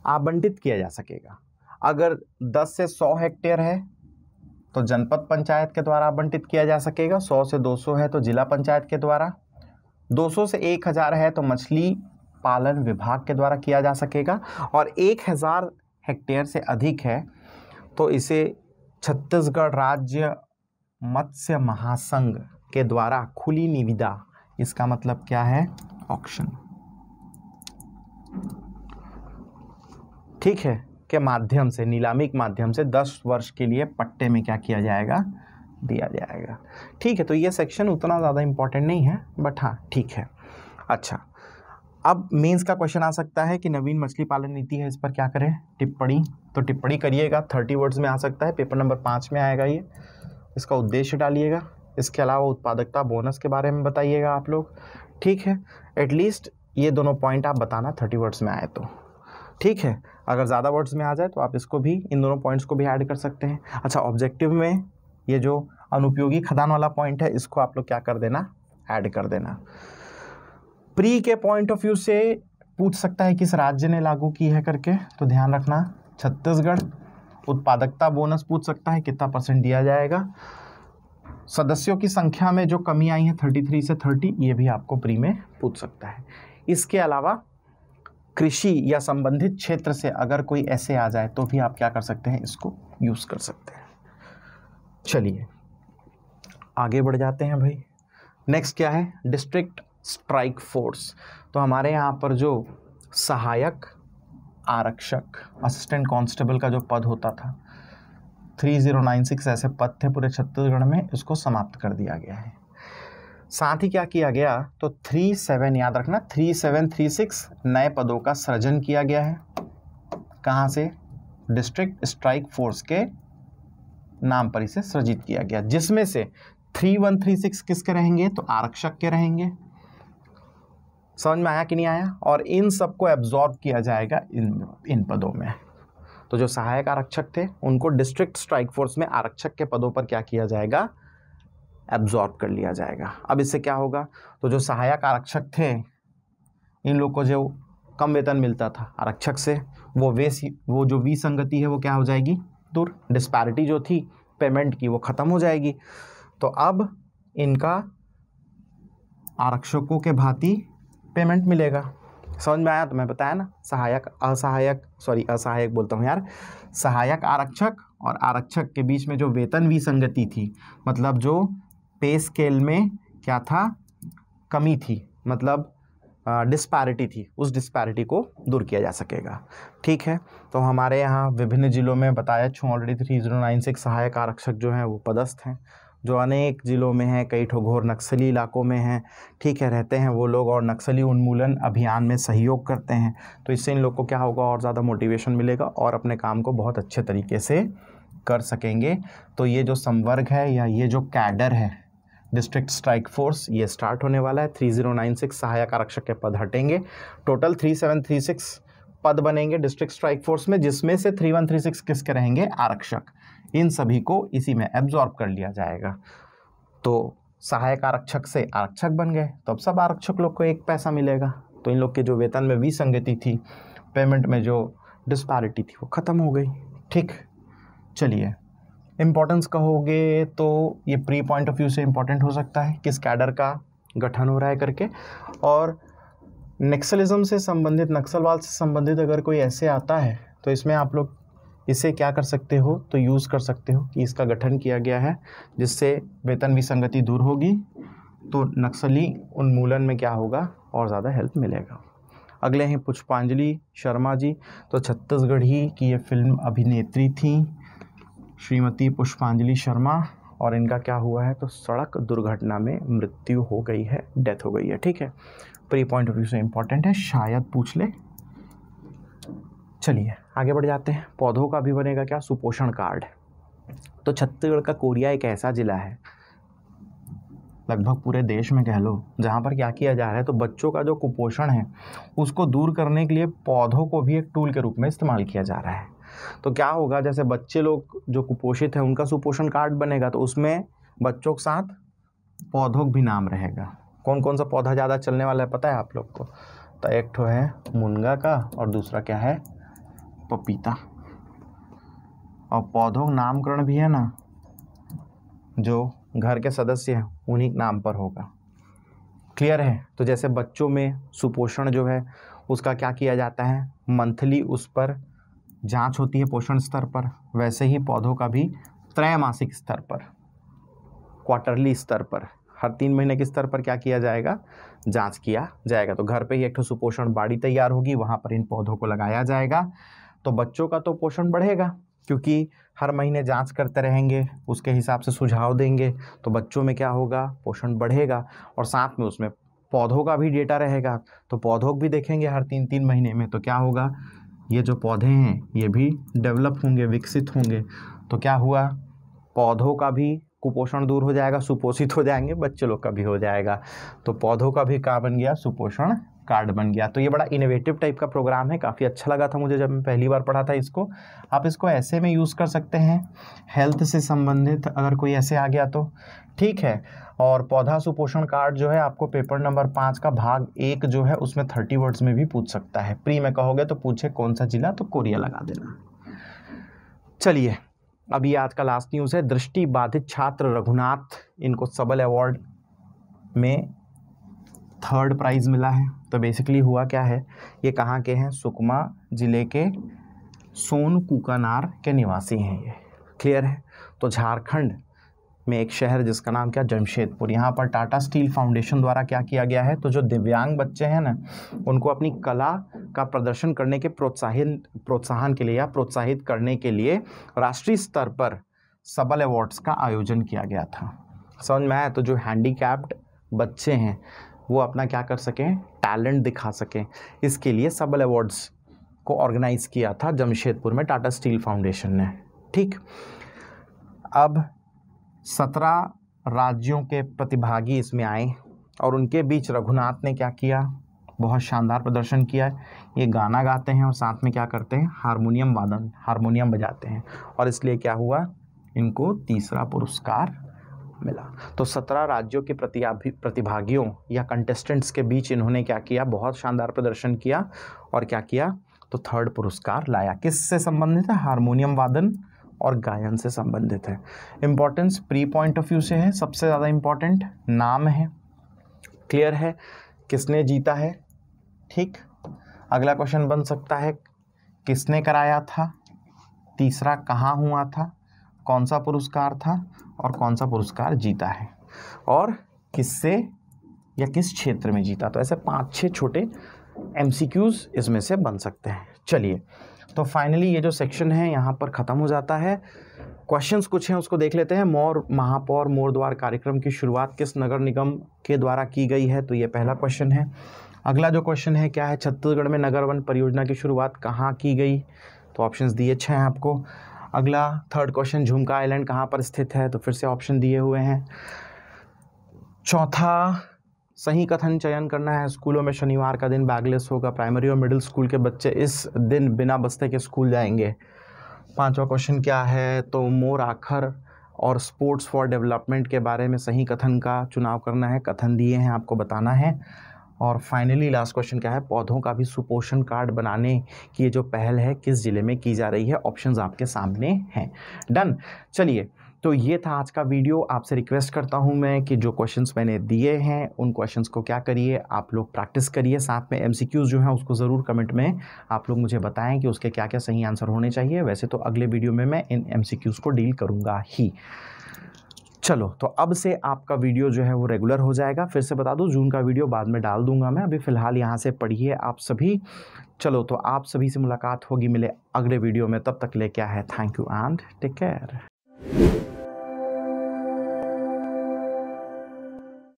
आबंटित किया जा सकेगा अगर 10 से 100 हेक्टेयर है तो जनपद पंचायत के द्वारा आबंटित किया जा सकेगा 100 से 200 है तो जिला पंचायत के द्वारा 200 से 1000 है तो मछली पालन विभाग के द्वारा किया जा सकेगा और एक हज़ार हेक्टेयर से अधिक है तो इसे छत्तीसगढ़ राज्य मत्स्य महासंघ के द्वारा खुली निविदा इसका मतलब क्या है ऑक्शन ठीक है के माध्यम से नीलामी के माध्यम से दस वर्ष के लिए पट्टे में क्या किया जाएगा दिया जाएगा ठीक है तो ये सेक्शन उतना ज़्यादा इम्पॉर्टेंट नहीं है बट हाँ ठीक है अच्छा अब मेंस का क्वेश्चन आ सकता है कि नवीन मछली पालन नीति है इस पर क्या करें टिप्पणी तो टिप्पणी करिएगा थर्टी वर्ड्स में आ सकता है पेपर नंबर पाँच में आएगा ये इसका उद्देश्य डालिएगा इसके अलावा उत्पादकता बोनस के बारे में बताइएगा आप लोग ठीक है एटलीस्ट ये दोनों पॉइंट आप बताना थर्टी वर्ड्स में आए तो ठीक है अगर ज़्यादा वर्ड्स में आ जाए तो आप इसको भी इन दोनों पॉइंट्स को भी ऐड कर सकते हैं अच्छा ऑब्जेक्टिव में ये जो अनुपयोगी खदान वाला पॉइंट है इसको आप लोग क्या कर देना ऐड कर देना प्री के पॉइंट ऑफ व्यू से पूछ सकता है किस राज्य ने लागू की है करके तो ध्यान रखना छत्तीसगढ़ उत्पादकता बोनस पूछ सकता है कितना परसेंट दिया जाएगा सदस्यों की संख्या में जो कमी आई है थर्टी थ्री से थर्टी ये भी आपको प्री में पूछ सकता है इसके अलावा कृषि या संबंधित क्षेत्र से अगर कोई ऐसे आ जाए तो भी आप क्या कर सकते हैं इसको यूज़ कर सकते हैं चलिए आगे बढ़ जाते हैं भाई नेक्स्ट क्या है डिस्ट्रिक्ट स्ट्राइक फोर्स तो हमारे यहाँ पर जो सहायक आरक्षक असिस्टेंट कांस्टेबल का जो पद होता था 3096 ऐसे पद थे पूरे छत्तीसगढ़ में इसको समाप्त कर दिया गया है साथ ही क्या किया गया तो थ्री सेवन याद रखना थ्री सेवन थ्री सिक्स नए पदों का सृजन किया गया है कहाँ से डिस्ट्रिक्ट स्ट्राइक फोर्स के नाम पर इसे सृजित किया गया जिसमें से थ्री वन थ्री सिक्स किसके रहेंगे तो आरक्षक के रहेंगे समझ में आया कि नहीं आया और इन सबको एब्जॉर्ब किया जाएगा इन इन पदों में तो जो सहायक आरक्षक थे उनको डिस्ट्रिक्ट स्ट्राइक फोर्स में आरक्षक के पदों पर क्या किया जाएगा एब्जॉर्ब कर लिया जाएगा अब इससे क्या होगा तो जो सहायक आरक्षक थे इन लोग को जो कम वेतन मिलता था आरक्षक से वो वे वो जो विसंगति है वो क्या हो जाएगी दूर डिस्पैरिटी जो थी पेमेंट की वो ख़त्म हो जाएगी तो अब इनका आरक्षकों के भांति पेमेंट मिलेगा समझ में आया तो मैं बताया ना सहायक असहायक सॉरी असहायक बोलता हूँ यार सहायक आरक्षक और आरक्षक के बीच में जो वेतन विसंगति थी मतलब जो पे स्केल में क्या था कमी थी मतलब डिस्पैरिटी थी उस डिस्पैरिटी को दूर किया जा सकेगा ठीक है तो हमारे यहाँ विभिन्न जिलों में बताया छूँ already three zero nine six सहायक आरक्षक जो हैं वो पदस्थ हैं जो अनेक ज़िलों में हैं कई ठोघोर नक्सली इलाकों में हैं ठीक है रहते हैं वो लोग और नक्सली उन्मूलन अभियान में सहयोग करते हैं तो इससे इन लोग को क्या होगा और ज़्यादा मोटिवेशन मिलेगा और अपने काम को बहुत अच्छे तरीके से कर सकेंगे तो ये जो संवर्ग है या ये जो कैडर है डिस्ट्रिक्ट स्ट्राइक फोर्स ये स्टार्ट होने वाला है थ्री जीरो नाइन सिक्स सहायक आरक्षक के पद हटेंगे total three seven three six पद बनेंगे डिस्ट्रिक्ट स्ट्राइक फोर्स में जिसमें से थ्री वन थ्री सिक्स किसके रहेंगे आरक्षक इन सभी को इसी में एब्जॉर्ब कर लिया जाएगा तो सहायक आरक्षक से आरक्षक बन गए तो अब सब आरक्षक लोग को एक पैसा मिलेगा तो इन लोग के जो वेतन में विसंगति थी पेमेंट में जो डिस्पैरिटी थी वो ख़त्म हो गई ठीक चलिए इम्पोर्टेंस कहोगे तो ये प्री पॉइंट ऑफ व्यू से इम्पोर्टेंट हो सकता है किस कैडर का गठन हो रहा है करके और नक्सलिज्म से संबंधित नक्सलवाद से संबंधित अगर कोई ऐसे आता है तो इसमें आप लोग इसे क्या कर सकते हो तो यूज़ कर सकते हो कि इसका गठन किया गया है जिससे वेतन विसंगति दूर होगी तो नक्सली उन्मूलन में क्या होगा और ज़्यादा हेल्प मिलेगा अगले हैं पुष्पांजलि शर्मा जी तो छत्तीसगढ़ी की ये फिल्म अभिनेत्री थी श्रीमती पुष्पांजलि शर्मा और इनका क्या हुआ है तो सड़क दुर्घटना में मृत्यु हो गई है डेथ हो गई है ठीक है प्री पॉइंट ऑफ व्यू से इम्पॉर्टेंट है शायद पूछ ले चलिए आगे बढ़ जाते हैं पौधों का भी बनेगा क्या सुपोषण कार्ड तो छत्तीसगढ़ का कोरिया एक ऐसा ज़िला है लगभग पूरे देश में कह लो जहाँ पर क्या किया जा रहा है तो बच्चों का जो कुपोषण है उसको दूर करने के लिए पौधों को भी एक टूल के रूप में इस्तेमाल किया जा रहा है तो क्या होगा जैसे बच्चे लोग जो कुपोषित हैं उनका सुपोषण कार्ड बनेगा तो उसमें बच्चों के साथ पौधों का भी नाम रहेगा कौन कौन सा पौधा ज़्यादा चलने वाला है पता है आप लोग को तो एक ठो है मुनगा का और दूसरा क्या है पपीता और पौधों का नामकरण भी है ना जो घर के सदस्य हैं उन्हीं के नाम पर होगा क्लियर है तो जैसे बच्चों में सुपोषण जो है उसका क्या किया जाता है मंथली उस पर जांच होती है पोषण स्तर पर वैसे ही पौधों का भी त्रैमासिक स्तर पर क्वार्टरली स्तर पर हर तीन महीने के स्तर पर क्या किया जाएगा जांच किया जाएगा तो घर पे ही एक सुपोषण बाड़ी तैयार होगी वहाँ पर इन पौधों को लगाया जाएगा तो बच्चों का तो पोषण बढ़ेगा क्योंकि हर महीने जांच करते रहेंगे उसके हिसाब से सुझाव देंगे तो बच्चों में क्या होगा पोषण बढ़ेगा और साथ में उसमें पौधों का भी डेटा रहेगा तो पौधों भी देखेंगे हर तीन तीन महीने में तो क्या होगा ये जो पौधे हैं ये भी डेवलप होंगे विकसित होंगे तो क्या हुआ पौधों का भी कुपोषण दूर हो जाएगा सुपोषित हो जाएंगे बच्चे लोग का भी हो जाएगा तो पौधों का भी कहा बन गया सुपोषण कार्ड बन गया तो ये बड़ा इनोवेटिव टाइप का प्रोग्राम है काफ़ी अच्छा लगा था मुझे जब मैं पहली बार पढ़ा था इसको आप इसको ऐसे में यूज़ कर सकते हैं हेल्थ से संबंधित अगर कोई ऐसे आ गया तो ठीक है और पौधा सुपोषण कार्ड जो है आपको पेपर नंबर पाँच का भाग एक जो है उसमें थर्टी वर्ड्स में भी पूछ सकता है प्री में कहोगे तो पूछे कौन सा जिला तो कोरिया लगा देना चलिए अभी आज का लास्ट न्यूज़ है दृष्टि बाधित छात्र रघुनाथ इनको सबल अवार्ड में थर्ड प्राइज़ मिला है तो बेसिकली हुआ क्या है ये कहाँ के हैं सुकमा ज़िले के सोन कुकानार के निवासी हैं ये क्लियर है तो झारखंड में एक शहर जिसका नाम क्या जमशेदपुर यहाँ पर टाटा स्टील फाउंडेशन द्वारा क्या किया गया है तो जो दिव्यांग बच्चे हैं ना उनको अपनी कला का प्रदर्शन करने के प्रोत्साहन प्रोत्साहन के लिए या प्रोत्साहित करने के लिए राष्ट्रीय स्तर पर सबल अवार्ड्स का आयोजन किया गया था समझ में आया तो जो हैंडीकैप्ड बच्चे हैं वो अपना क्या कर सकें टैलेंट दिखा सकें इसके लिए सबल अवार्ड्स को ऑर्गेनाइज़ किया था जमशेदपुर में टाटा स्टील फाउंडेशन ने ठीक अब सत्रह राज्यों के प्रतिभागी इसमें आए और उनके बीच रघुनाथ ने क्या किया बहुत शानदार प्रदर्शन किया है ये गाना गाते हैं और साथ में क्या करते हैं हारमोनियम वादन हारमोनियम बजाते हैं और इसलिए क्या हुआ इनको तीसरा पुरस्कार मिला तो सत्रह राज्यों के प्रतिभागियों या कंटेस्टेंट्स के बीच इन्होंने क्या किया बहुत शानदार प्रदर्शन किया और क्या किया तो थर्ड पुरस्कार लाया किस से संबंधित है हारमोनियम वादन और गायन से संबंधित है importance pre point of view से है सबसे ज़्यादा इम्पॉर्टेंट नाम है क्लियर है किसने जीता है ठीक अगला क्वेश्चन बन सकता है किसने कराया था तीसरा कहाँ हुआ था कौन सा पुरस्कार था और कौन सा पुरस्कार जीता है और किससे या किस क्षेत्र में जीता तो ऐसे पाँच छः छोटे एम इसमें से बन सकते हैं चलिए तो फाइनली ये जो सेक्शन है यहाँ पर ख़त्म हो जाता है क्वेश्चंस कुछ हैं उसको देख लेते हैं मोर महापौर मोर द्वार कार्यक्रम की शुरुआत किस नगर निगम के द्वारा की गई है तो ये पहला क्वेश्चन है अगला जो क्वेश्चन है क्या है छत्तीसगढ़ में नगर वन परियोजना की शुरुआत कहाँ की गई तो ऑप्शंस दिए छः हैं आपको अगला थर्ड क्वेश्चन झुमका आइलैंड कहाँ पर स्थित है तो फिर से ऑप्शन दिए हुए हैं चौथा सही कथन चयन करना है स्कूलों में शनिवार का दिन बैगलेस होगा प्राइमरी और मिडिल स्कूल के बच्चे इस दिन बिना बस्ते के स्कूल जाएंगे पांचवा क्वेश्चन क्या है तो मोर आखर और स्पोर्ट्स फॉर डेवलपमेंट के बारे में सही कथन का चुनाव करना है कथन दिए हैं आपको बताना है और फाइनली लास्ट क्वेश्चन क्या है पौधों का भी सुपोषण कार्ड बनाने की ये जो पहल है किस ज़िले में की जा रही है ऑप्शंस आपके सामने हैं डन चलिए तो ये था आज का वीडियो आपसे रिक्वेस्ट करता हूँ मैं कि जो क्वेश्चंस मैंने दिए हैं उन क्वेश्चंस को क्या करिए आप लोग प्रैक्टिस करिए साथ में एमसीक्यूज़ जो हैं उसको ज़रूर कमेंट में आप लोग मुझे बताएं कि उसके क्या क्या सही आंसर होने चाहिए वैसे तो अगले वीडियो में मैं इन एमसीक्यूज़ को डील करूँगा ही चलो तो अब से आपका वीडियो जो है वो रेगुलर हो जाएगा फिर से बता दूँ जून का वीडियो बाद में डाल दूंगा मैं अभी फ़िलहाल यहाँ से पढ़िए आप सभी चलो तो आप सभी से मुलाकात होगी मिले अगले वीडियो में तब तक ले क्या है thank you and take care